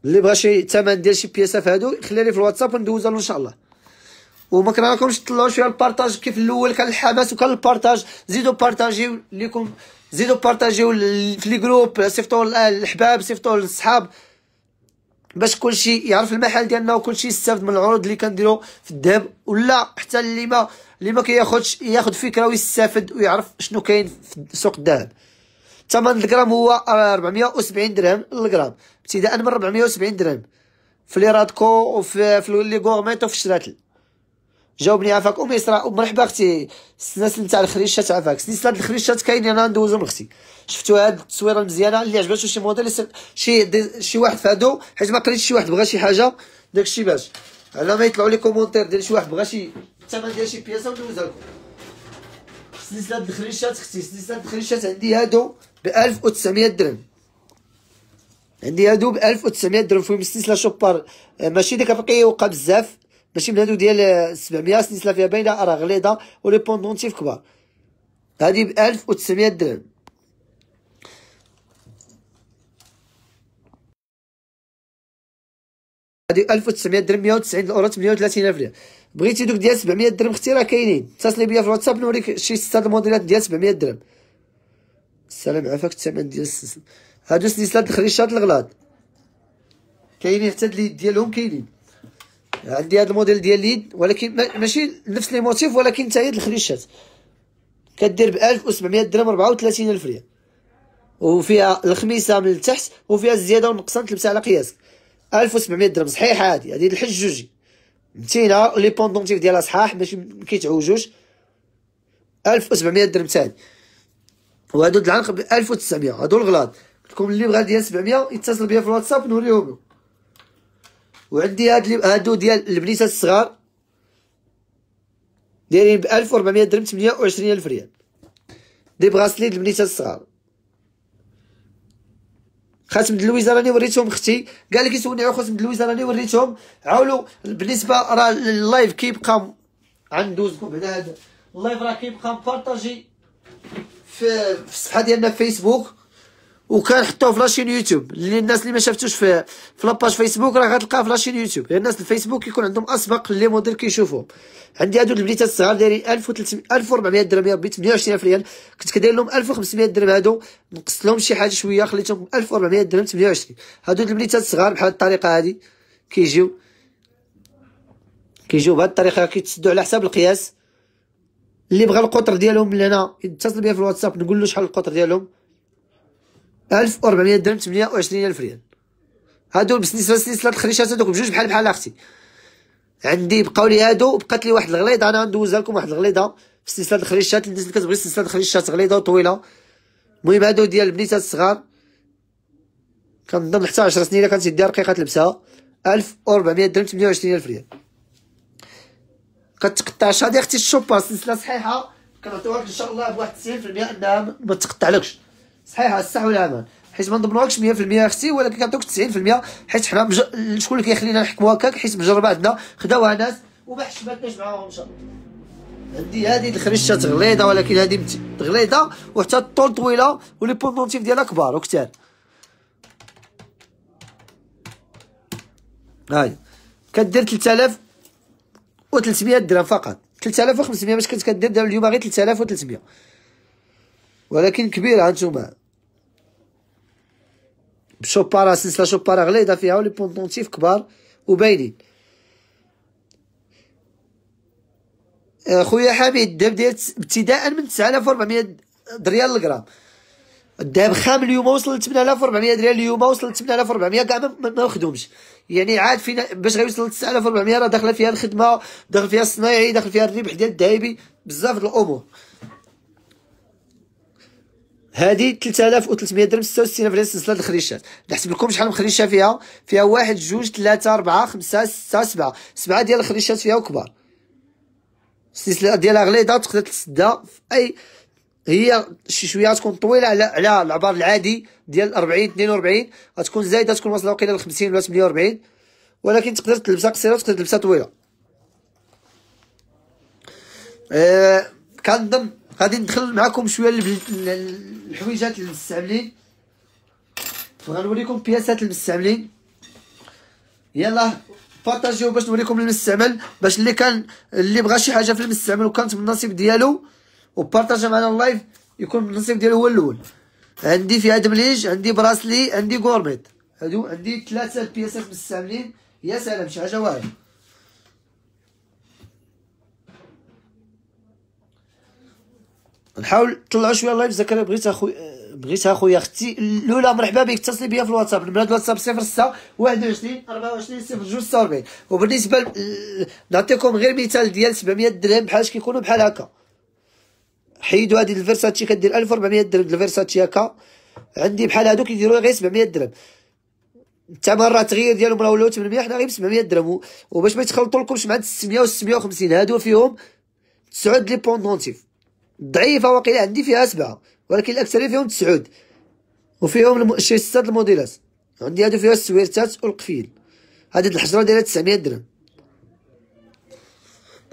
اللي بغى شي ثمن ديال شي بياسه في هادو خليها لي في الواتساب وندوزها له ان شاء الله وما كنراكمش تطلعوا شويه البارطاج كيف الاول كان الحماس وكان البارطاج زيدوا بارطاجيو ليكم زيدوا بارطاجيو في لي جروب صيفطوا الاحباب صيفطوا للصحاب باش كلشي يعرف المحل ديالنا وكلشي يستافد من العروض اللي كنديرو في الذهب ولا حتى اللي ما اللي ما كياخذش ياخذ فكره ويستافد ويعرف شنو كاين في سوق الذهب ثمن الغرام هو 470 درهم الجرام ابتداء من 470 درهم في لي رادكو وفي في لي غورميت وفي الشراتل جاوبني عافاك ام اسراء ام مرحبا اختي السلسل نتاع الخريشات عافاك هاد الخريشات كاين انا ندوزهم اختي شفتوا هاد التصويره المزيانه اللي عجباتو شي موديل شي دي... شي واحد فادو حيت ما قريتش شي واحد بغا شي حاجه داكشي باش على ما يطلعوا لي كومونتير ديال شي واحد بغا شي الثمن ديال شي بياسه وندوزها لكم سلسله الخريشات اختي سلسله الخريشات عندي هادو ب 1900 درهم عندي هادو ب 1900 درهم فيهم السلسله شوبار ماشي ديك الرقيه وقع بزاف ماشي بلادو ديال 700 سلسله فيها باينه راه غليظه ولي بوندونتيف كبار بألف ب 1900 درهم هذه 1900 درهم 190 الاورو 38 الف ريال بغيتي دوك ديال 700 درهم اختي راه كاينين اتصلي بيا في الواتساب نوريك شي سته الموديلات ديال 700 درهم السلام عافاك الثمن ديال السلسله هادو سلسلات الخريشات الغلاط كاينين حتى اليد ديالهم كاينين عندي هذا الموديل ديال اليد ولكن ماشي نفس لي موتيف ولكن حتى هي الخريشات كدير ب 1700 درهم 34000 ريال وفيها الخميسه من التحت وفيها الزياده والنقصان تلبسها على قياسك 1700 درهم صحيحه هذه هادي الحج جوجي متينه لي بوندونتيف ديالها صحاح ماشي كيتعوجوش 1700 درهم ثاني وهادو العنق ب 1900 هادو الغلاط قلت لكم اللي بغى ديال 700 يتصل بيا في الواتساب نوريهم وعندي هاد هادو ديال البنيسه الصغار دايرين ب 1400 درهم 28000 ريال دي ديال البنيسه الصغار خاتم دلويزه راني وريتهم اختي كاع اللي عا على خاتم دلويزه راني وريتهم عاولوا بالنسبه راه اللايف كيبقى غندوزكم هنا هذا اللايف راه كيبقى مبارطاجي في الصفحه ديالنا في فيسبوك وكان حطوه في لاشين يوتيوب اللي الناس اللي ما شافتوش في في لاباج فيسبوك راه غتلقاه في لاشين يوتيوب لان يعني الناس الفيسبوك يكون عندهم اسبق لي موديل كيشوفو عندي هادو البنيتات الصغار دايرين 1300 1400 درهم يا ربي 28000 ريال كنت كدير لهم 1500 درهم هادو نقص لهم شي حاجه شويه خليتهم 1400 درهم 28 هادو البنيتات الصغار بحال الطريقه هادي كيجيو كيجيو بهاد الطريقه كيتسدو على حساب القياس اللي بغى القطر ديالهم هنا يتصل بيا في الواتساب نقول له شحال القطر ديالهم ألف وربعمية درهم وعشرين ألف ريال هادو بالنسبه لسلسله الخريشات هادوك بجوج بحال بحال اختي عندي بقاو لي هادو بقات لي واحد الغليظه انا غندوزها لكم واحد الغليظه في سلسله الخريشات الناس اللي كتبغي سلسله الخريشات غليظه وطويله المهم هادو ديال البنيتات الصغار كنظن حتى عشر سنين إلا كانت يديها رقيقه تلبسها ألف وربعمية درهم وعشرين ألف ريال كتقطعش هادي اختي الشوبه سلسله صحيحه كنعطيوها ان شاء الله بواحد المية انها متقطعلكش صحيحه الصح ولا عمان حيت ما نضمنوكش 100% اختي ولكن كنعطيوك 90% حيت حنا مج... شكون اللي كيخلينا نحكموا هكاك حيت مجربه عندنا خداوها ناس وما حشمتناش معاهم ان شاء الله عندي هذه الخريشه تغليضه ولكن هذه تغليضه وحتى الطول طويله ولي بونونتيف ديالها كبار وكثار هاي كدير 300 درهم فقط 3500 باش كنت كدير اليوم غير 3300 ولكن كبيره هانتوما بشوبارا سلسله شوبارا غليظه فيها ولي بوندونتيف كبار وباينين خويا حميد الذهب ديال ابتداء من 9400 دريال الغرام الذهب خام اليوم وصل ل 8400 دريال اليوم وصل ل 8400 كاع ما مخدومش يعني عاد فينا باش غيوصل ل 9400 راه داخله فيها الخدمه داخل فيها الصنايعي داخل فيها الربح ديال الذهبي بزاف د الامور هادي 3300 درهم 66 ريال سلسله الخريشات نحسب لكم شحال مخريشه فيها فيها واحد جوج ثلاثة أربعة خمسة ستة سبعة سبعة ديال الخريشات فيها كبار السلسله ديالها غليظه تقدر تسدها في اي هي شي شويه تكون طويله على على العبار العادي ديال 40 42 غتكون زايده تكون واصله وقيله ل 50 ولا 48 ولكن تقدر تلبسها قصيره تقدر تلبسها طويله أه كنظن غادي ندخل معكم شويه الحويجات المستعملين غنوريكم بياسات المستعملين يلا بارطاجيو باش نوريكم المستعمل باش اللي كان اللي بغى شي حاجه في المستعمل وكانت من النصيب ديالو وبارطاجا معنا اللايف يكون من النصيب ديالو هو الاول عندي فيها دمليج عندي براسلي عندي غورميت هادو عندي ثلاثه بياسات مستعملين يا سلام شي حاجه واعره نحاول نطلعوا شويه لايف زكريا بغيت اخويا بغيت اخويا اختي لولا مرحبا بك اتصلي بيا في الواتساب البلاد الواتساب 06 21 24 02 46 وبالنسبه نعطيكم غير مثال ديال 700 درهم بحال كيكونوا بحال هكا حيدوا هذه الفيرساتشي كدير 1400 درهم الفيرساتشي هكا عندي بحال هادو كيديروا غير 700 درهم الثمن راه التغيير ديالهم راه ولاو 800 حنا غير ب 700 درهم وباش ما يتخلطوا لكمش مع 600 و 650 هادو فيهم 9 لي بوندونتيف ضعيفه واقيلا عندي فيها سبعه ولكن الاكثريه فيهم تسعود وفيهم شي سته الموديلات عندي هادو فيها السويرتات والقفيل هادي الحجره دايره 900 درهم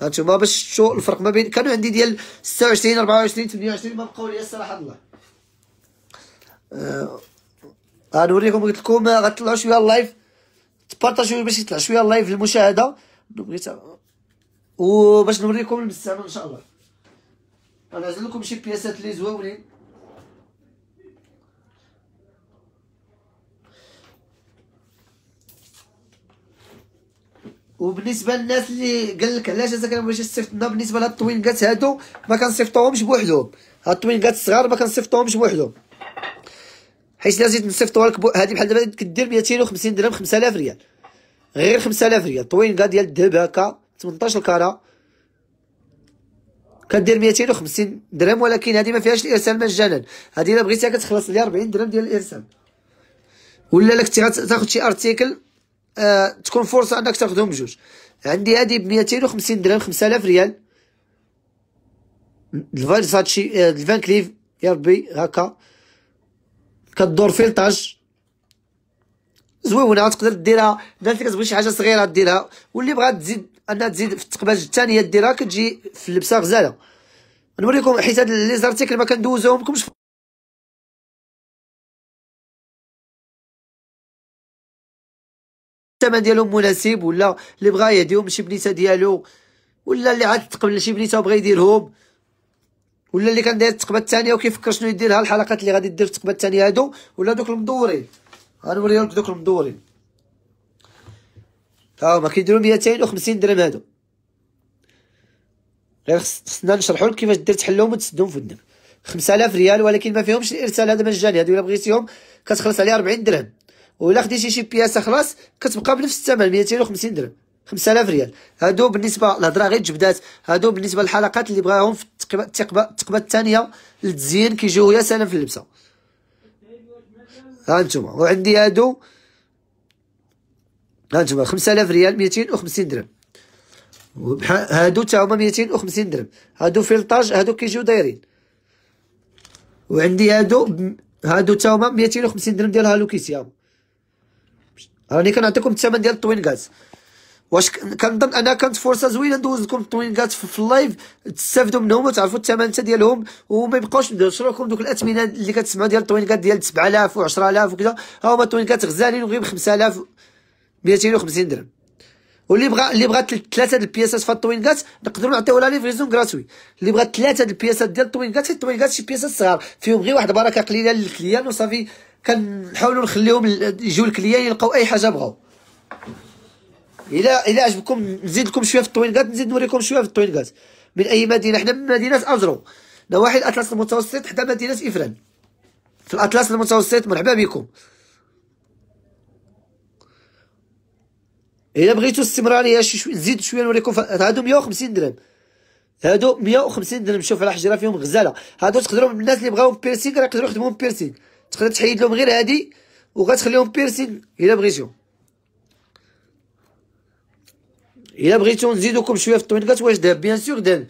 هانتوما باش تشوفوا الفرق ما بين كانوا عندي ديال 26 24 28 ما بقاو ليا الصراحه الله آه. غنوريكم قلت لكم آه، غنطلعوا شويه اللايف تبارطاجيو باش يطلع شويه اللايف للمشاهده وباش نوريكم المستعمل ان شاء الله نزل لكم شي بياسات لي زواولين وبالنسبه للناس اللي قال لك علاش انا كنبغيش تصيفط لنا بالنسبه لهاد الطوينكات هادو ما كنصيفطوهمش بوحدهم هاد الطوينكات الصغار ما كنصيفطوهمش بوحدهم حيت الا زيد نصيفطوها لك هادي بحال دابا كدير 250 درهم 5000 ريال غير 5000 ريال طوينكا ديال الذهب هكا 18 كاره كدير 250 درهم ولكن هذه ما فيهاش الارسال مجانا هذه الا بغيتيها كتخلص لي 40 درهم ديال الارسال ولا لك تاخذ شي ارتيكل آه تكون فرصه انك تاخذهم بجوج عندي هذه ب 250 درهم 5000 ريال الفيرساتشي آه، الفان كليف يا ربي هكا كدور فيلطاج زوينه تقدر ديرها الناس اللي كتبغي شي حاجه صغيره ديرها واللي بغات تزيد انها تزيد في التقباج الثانيه ديرها كتجي في اللبسه غزاله نوريكم حيت هاد لي زارتيكل ما كندوزوهمكمش الثمن ديالهم مناسب ولا اللي بغا يهديهم شي بنيته ديالو ولا اللي عاد تقبل شي بنيته وبغى يديرهم ولا اللي كان داير التقبه الثانيه وكيفكر شنو يديرها الحلقات اللي غادي دير التقبه الثانيه هادو ولا دوك المدورين غنوريهم دوك المدورين ها كيديرو ميتين وخمسين درهم هادو غير خصنا نشرحو لك كيفاش دير تحلهم وتسدهم في ودنك خمسالاف ريال ولكن ما فيهمش الارسال هذا مجاني هادو الا بغيتيهم كتخلص عليه ربعين درهم ولا خديتي شي بياسه خلاص كتبقى بنفس الثمن ميتين وخمسين درهم خمسالاف ريال هادو بالنسبه الهضره غير جبدات هادو بالنسبه للحلقات اللي بغاهم في التقبه التقبه التانية للتزيين كيجيو يا سلام في اللبسه ها نتوما وعندي هادو هانتوما 5000 ريال 250 درهم هادو تا هما 250 درهم هادو فيلطاج هادو كيجيو دايرين وعندي هادو هادو تا هما 250 درهم ديال هالو كيتي راني كنعطيكم الثمن ديال الطوين كاز واش كنظن انا كانت فرصه زوينه ندوز لكم الطوين كاز في اللايف تستافدوا منهم وتعرفوا الثمن ديالهم وما يبقاوش لكم دوك الاثمنه اللي كتسمعوا ديال الطوين كاز ديال 7000 و10000 وكذا ها هما الطوين كاز غزالين وغير ب 5000 250 درهم واللي بغى اللي بغى ثلاثه د البياسات في الطوينكات نقدروا نعطيوها ليه فريزون كراتوي اللي بغى ثلاثه د البياسات ديال الطوينكات الطوينكات شي بياسات صغار فيهم غير واحد بركة قليله للكليان وصافي كنحاولوا نخليهم يجيو الكليان يلقاو اي حاجه بغاو الا الا عجبكم نزيد لكم شويه في الطوينكات نزيد نوريكم شويه في الطوينكات من اي مدينه حنا من مدينه ازرو نواحي الاطلس المتوسط حدا مدينه افران في الاطلس المتوسط مرحبا بكم الا بغيتو استمراريه شي شويه نزيد شويه نوريكم هادو 150 درهم هادو 150 درهم شوف على حجره فيهم غزاله هادو تقدروا الناس اللي بغاو بيرسينغ راه يقدروا يخدموهم بيرسينغ تقدر تحيد لهم غير هادي وغتخليهم بيرسينغ الا بغيتو الا بغيتو نزيدوكم شويه في قالت واش دهب بيان سور دهب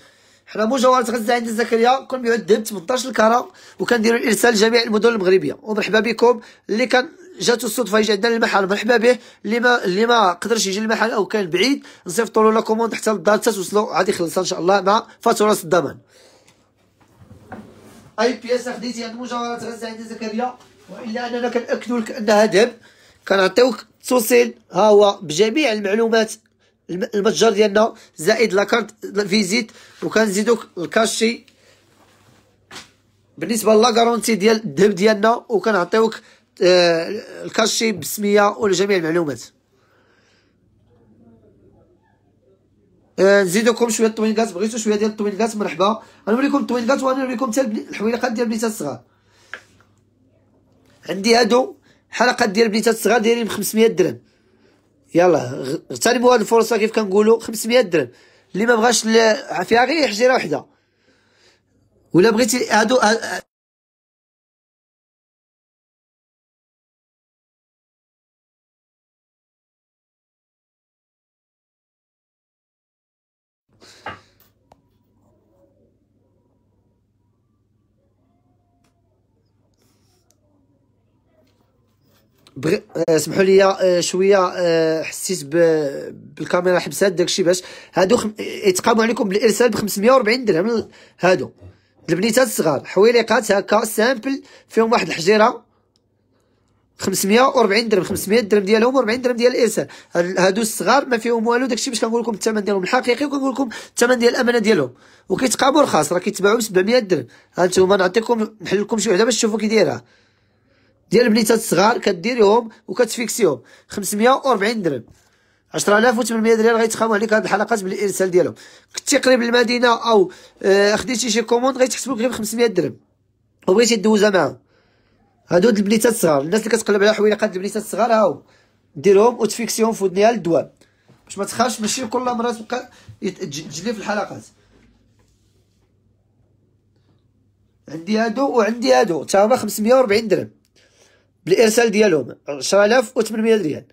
حنا مجوهرة غزة عند الزكريا كنبيعو الذهب 18 الكره وكنديرو الارسال لجميع المدن المغربيه ومرحبا بكم اللي كان جات الصدفه يجي عندنا المحل مرحبا به اللي ما اللي ما قدرش يجي المحل او كان بعيد نصيفطوا له لا كوموند حتى للدار توصلو غادي يخلصها ان شاء الله مع فاتوره الضمان اي بياس خديتي عند مجاورات غزه عند زكريا والا اننا كناكدو لك انها ذهب كنعطيوك توصيل ها هو بجميع المعلومات المتجر ديالنا زائد لاكارت فيزيت وكنزيدوك الكاشي بالنسبه لا ديال الذهب ديالنا وكنعطيوك آه، الكاشي بالسميه ولجميع المعلومات آه، نزيدكم شويه الطوينكات بغيتو شويه ديال الطوينكات مرحبا غنوريكم الطوينكات وغنوريكم حتى الحويلقات ديال بنيتات الصغار عندي هادو حلقات ديال بنيتات الصغار دايرين ب 500 درهم يلا اغتنموا هاد الفرصه كيف كنقولوا 500 درهم اللي ما بغاش فيها غير حجيره وحده ولا بغيتي هادو بغ... آه، سمحوا لي آه، شويه آه، حسيت ب... بالكاميرا حبسات داكشي باش هادو خم... يتقاموا عليكم بالارسال ب 540 درهم هادو البنيتات الصغار حويليقات هكا سامبل فيهم واحد الحجيره 540 درهم 500 درهم ديالهم و 40 درهم ديال الارسال هادو الصغار ما فيهم والو داكشي باش كنقول لكم الثمن ديالهم الحقيقي وكنقول لكم الثمن ديال الامانه ديالهم وكيتقاموا رخاص راه كيتباعوا ب 700 درهم ها نتوما نعطيكم نحل لكم شي وحده باش تشوفوا كي دايره ديال البليتات الصغار كديريهم وكتفيكسيهم 540 درهم 10800 درهم غيتخاموا عليك هاد الحلقات بالارسال ديالهم كنتي قريب للمدينه او آه، خديتي شي كوموند لك غير 500 درهم وبغيتي دوزها معاهم هادو البنيتات الصغار الناس اللي كتقلب على حويله قد البنيتات الصغار هاو ديرهم وتفيكسيهم في ودنيها للدواء باش ما تخافش ماشي كل مره تبقى تجلي في الحلقات عندي هادو وعندي هادو تا هما 540 درهم بالارسال ديالهم 10800 ريال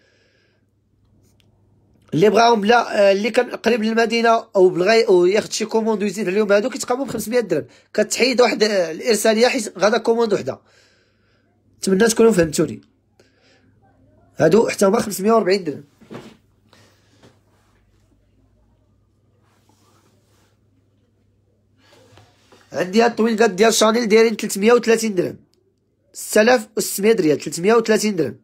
اللي بغاهم لا آه، اللي كان قريب للمدينه او بلغى ياخذ شي كوموند ويزيد عليهم هادو كيتقاموا ب 500 درهم كتحيد واحد آه، الارساليه حيت غدا كوموند وحده نتمنى تكونوا فهمتوني هادو حتى هما 540 درهم عندي هاد الطويل قد ديال شانيل دايرين 330 درهم 6600 ريال 330 درهم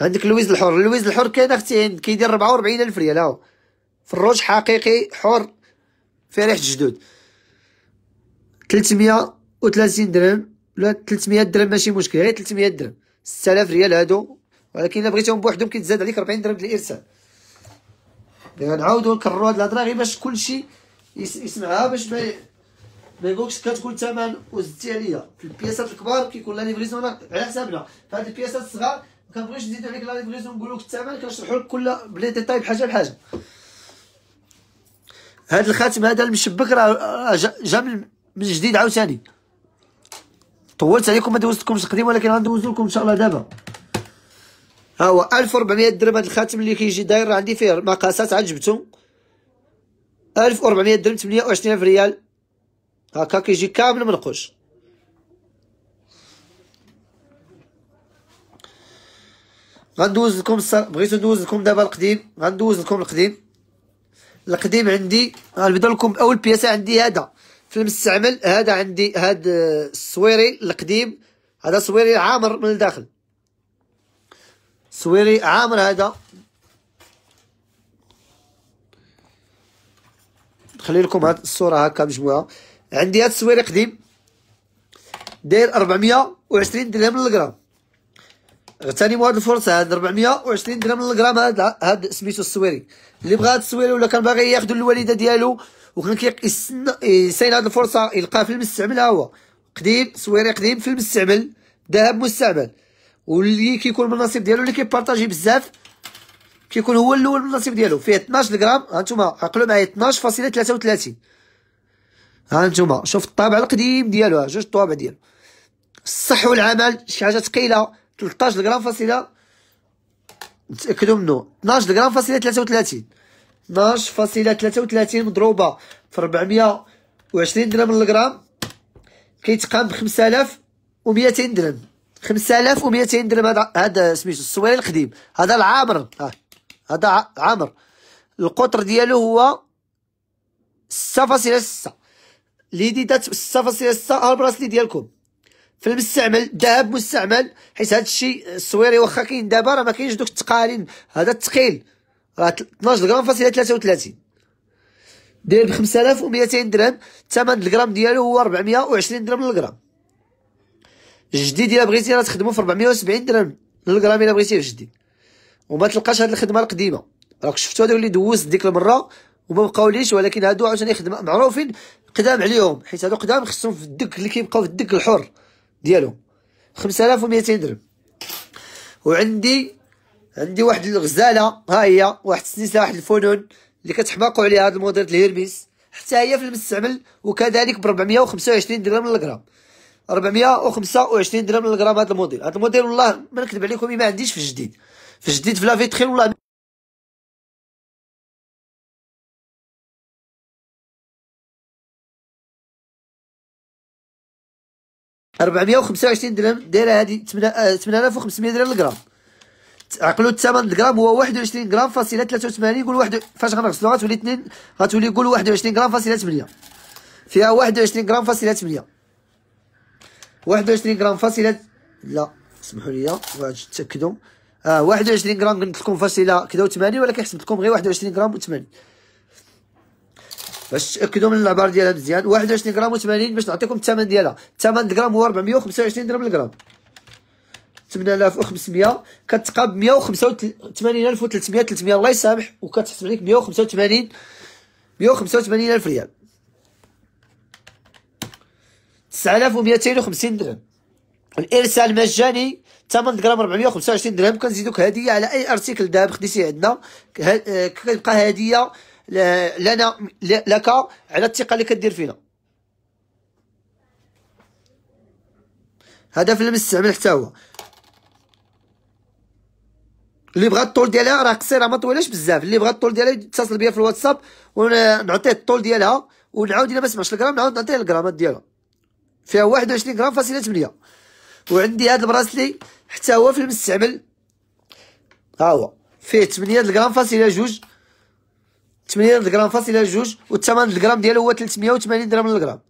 عندك لويز الحر لويز الحر كاين اختي هند كيدير 44 الف ريال هاو فروج حقيقي حر في ريحه الجدود 330 درهم ولا 300 درهم ماشي مشكل غير 300 درهم 6000 ريال هادو ولكن الا بغيتهم بوحدهم كيتزاد عليك 40 درهم ديال الارسال غنعاودو نكرروا هاد الهضره غير باش كلشي يسمعها باش ما ما يبغوكش كتقول ثمن وزدتي عليا في البياسات الكبار كيكون لا ليفريزون على حسابنا فهاد البياسات الصغار ما كنبغيش نزيدو عليك لا ليفريزون نقول لك الثمن كنشرحو لك كل بلي ديتاي بحاجه بحاجه هاد الخاتم هذا المشبك راه جا من جديد عاوتاني طولت عليكم ما دوزتكمش القديم ولكن غندوز لكم ان شاء الله دابا ها هو 1400 درهم هذا الخاتم اللي كيجي داير عندي فيه مقاسات عاد 1400 درهم 28000 ريال هكا كيجي كامل منقوش غندوز لكم الصر... بغيت ندوز لكم دابا القديم غندوز لكم القديم القديم عندي غنبدا لكم اول بياسه عندي هذا في المستعمل هذا عندي هاد السويري القديم هذا سويري عامر من الداخل سويري عامر هذا نخلي لكم هاد الصوره هكا مجموعه عندي هاد السويري قديم داير 420 درهم للغرام اغتنموا هاد الفرصه هاد 420 درهم للغرام هاد هاد سميتو السويري اللي بغى هاد السويري ولا كان باغي ياخذ الوالده ديالو وكان كيستنى يساين هاد الفرصه يلقاه في المستعمل ها هو قديم سويري قديم في المستعمل ذهب مستعمل واللي كيكون من النصيب ديالو اللي كيبارطاجي بزاف كيكون هو الاول من النصيب ديالو فيه 12 غرام هانتوما عقلوا معايا 12.33 ها نتوما شوف الطابع القديم ديالو جوج طوابع ديالو الصح والعمل شي حاجه ثقيله 13 غرام فاصله نتاكدوا منه 12 غرام فاصله 33 12 فاصله 33 مضروبه في 420 درهم للغرام كيتقام ب 5200 درهم 5200 درهم هذا هذا سميتو السويري القديم هذا العامر هذا عامر القطر ديالو هو 6.6 ليديدات ب6.6 البراسلي ديالكم في المستعمل ذهب مستعمل حيت هذا الشيء الصويري واخا كاين دابا راه ما كاينش دوك التقالين هذا الثقيل راه 12 غرام فاصله 33 داير ب 5200 درهم ثمن الغرام ديالو هو 420 درهم للغرام الجديد الا بغيتي راه تخدمو في 470 درهم للغرام الا بغيتيه الجديد وما تلقاش هاد الخدمه القديمه راك شفتو هذوك اللي دوزت ديك المره وما بقاوليش ولكن هادو عاوتاني خدمه معروفين قدام عليهم حيت هادو قدام خصهم في الدك اللي كيبقاو في الدك الحر ديالهم 5200 درهم وعندي عندي واحد الغزاله ها هي واحد السنيسه واحد الفنون اللي كتحماقوا عليها هاد الموديل الهيرميس حتى هي في المستعمل وكذلك ب 425 درهم للغرام 425 درهم للغرام هذا الموديل هذا الموديل والله ما نكذب عليكم ما عنديش في الجديد في الجديد في لافيتخيل والله 425 درهم دايره هذه 8500 آه، درهم الجرام عقلوا الثمن الجرام هو 21 غرام فاصله 83 يقول واحد فاش غنغسلو غتولي 2 غتولي يقول 21 غرام فاصله 8 فيها 21 غرام فاصله 8 21 غرام فاصله لا اسمحوا لي تاكدوا اه 21 غرام قلت لكم فاصله كذا و8 ولكن حسبت لكم غير 21 غرام و8 باش تاكدوا من العبار ديالها مزيان 21 غرام و80 باش نعطيكم الثمن ديالها الثمن غرام هو 425 درهم الغرام 8500 كتقى ب 185300 300 الله يسامح وكتحسب عليك 185 185 الف ريال 9250 درهم الارسال مجاني 8 غرام 425 درهم كنزيدوك هديه على اي ارتيكل ذهب خديتي عندنا آه، كتبقى هديه لنا لك على الثقه اللي كدير فينا هدف المستعمل حتى هو اللي بغى الطول ديالها راه قصيره ما طويلاش بزاف اللي بغى الطول ديالها يتصل بيا في الواتساب ونعطيه الطول ديالها ونعاود الا ما سمعش الغرام نعاود نعطيه الغرامات ديالها فيها 21 غرام فاصله 8 وعندي هذا البراسلي حتى هو في المستعمل ها هو فيه 8 غرام فاصله جوج 80 غرام فاصله جوج والثمن الغرام ديالو هو 380 درهم للغرام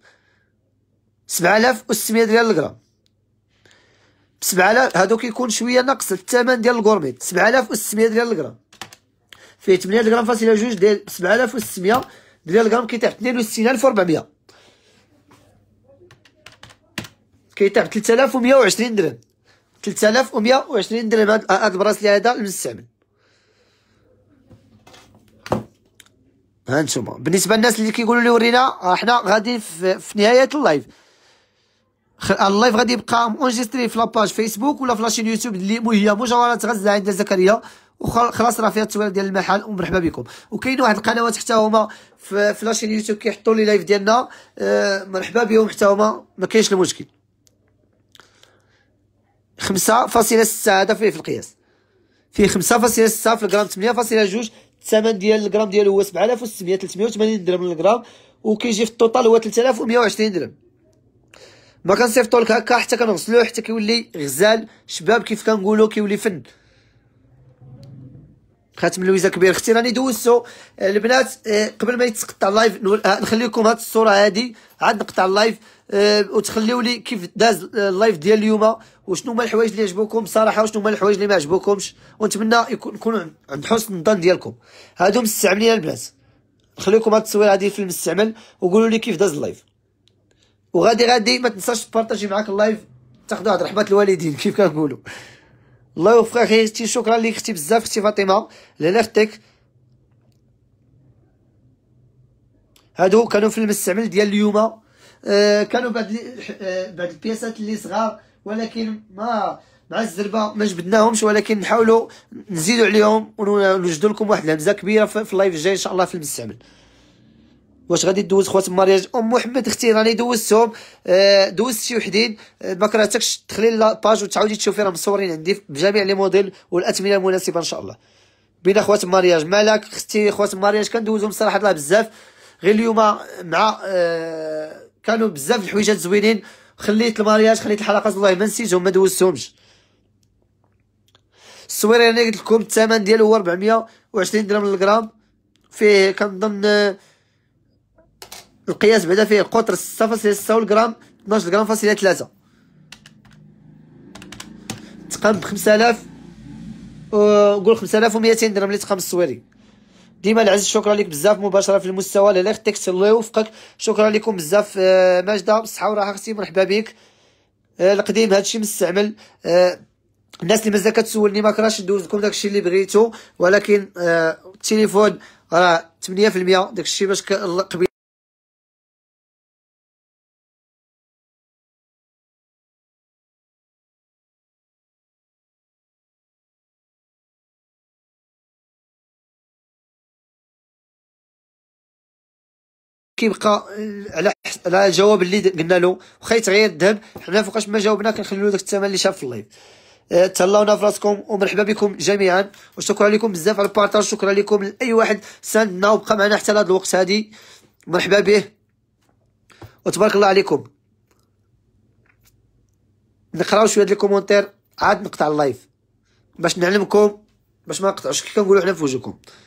7600 ريال للغرام ب 7000 هادو كيكون شويه ناقص الثمن ديال الكورميت 7600 ريال للغرام فيه 8 غرام فاصله جوج ديال 7600 ديال للغرام كيطيح 62400 كيطيح 3120 درهم 3120 درهم هاد البراسلي هذا المستعمل هانتوما بالنسبه للناس اللي كيقولوا لي ورينا احنا آه، غادي في, في نهايه اللايف اللايف غادي يبقى اونجستري في لاباج فيسبوك ولا في لاشين يوتيوب اللي هي مجوهره غزه عند زكريا وخلاص راه فيها التصوير ديال المحل ومرحبا بكم وكاين واحد القنوات حتى هما في فلاشين يوتيوب كيحطوا لي لايف ديالنا اه مرحبا بهم حتى هما ما كاينش المشكل خمسة فاصلة ستة هذا فيه في القياس فيه خمسة فاصلة ستة في الجرام ثمانية فاصلة جوج الثمن ديال الجرام ديالو هو 7600 380 درهم للجرام وكيجي في التوتال هو 3120 درهم ما كنصيفطو لك هكا حتى كنغسلو حتى كيولي غزال شباب كيف كنقولو كيولي فن خاتم لويزا كبير اختي راني دوزتو آه، البنات آه، قبل ما يتقطع اللايف آه، نخليكم هاد الصوره هادي عاد نقطع اللايف أه وتخليو لي كيف داز آه، اللايف ديال اليوم وشنو هما الحوايج اللي عجبوكم بصراحه وشنو هما الحوايج اللي ما عجبوكمش ونتمنى يكون عند حسن الظن ديالكم هادو مستعملين البنات خليكم هاد التصوير هادي في المستعمل وقولوا لي كيف داز اللايف وغادي غادي ما تنساش تبارطاجي معاك اللايف تاخذوا هاد رحمه الوالدين كيف كنقولوا الله يوفقك اختي شكرا لك اختي بزاف اختي فاطمه لهنا اختك هادو كانوا في المستعمل ديال اليوم آه، كانوا بعض آه، بعض البياسات اللي صغار ولكن ما مع الزربه ما جبدناهمش ولكن نحاولوا نزيدوا عليهم ونوجدوا لكم واحد الهمزه كبيره في اللايف الجاي ان شاء الله في المستعمل واش غادي دوز خوات مارياج ام محمد اختي راني دوزتهم آه، دوزت شي وحدين ما كرهتكش تخلي لاباج وتعاودي تشوفي راه مصورين عندي بجميع لي موديل والاثمنه المناسبه ان شاء الله بين خوات مارياج مالك اختي خوات مارياج كندوزهم صراحه بزاف غير اليوم مع أه كانوا بزاف الحويجات زوينين خليت المارياج خليت الحلقات والله ما نسيتهم ما دوزتهمش الصوير انا قلت لكم الثمن ديالو هو 420 درهم للغرام فيه كنظن القياس بعدا فيه القطر 6.6 والغرام 12 غرام فاصله 3 تقام ب 5000 و وقول 5200 درهم اللي تقام الصويري ديما العز شكرا لك بزاف مباشره في المستوى لا تكس الله يوفقك شكرا لكم بزاف آه، ماجده بالصحه والراحه اختي مرحبا بك آه، القديم هادشي مستعمل آه، الناس اللي مازال كتسولني ما كراش ندوز لكم داكشي اللي بغيتو ولكن التليفون راه 8% داكشي باش قبيل كيبقى آه، على على الجواب اللي قلنا له واخا يتغير الذهب حنا فوقاش ما جاوبنا كنخليو داك الثمن اللي شاف في اللايف آه، تهلاونا في راسكم ومرحبا بكم جميعا وشكرا لكم بزاف على البارتاج شكرا لكم لاي واحد ساندنا وبقى معنا حتى لهذا الوقت هادي مرحبا به وتبارك الله عليكم نقراو شويه الكومونتير عاد نقطع اللايف باش نعلمكم باش ما نقطعوش كي كنقولوا حنا في وجهكم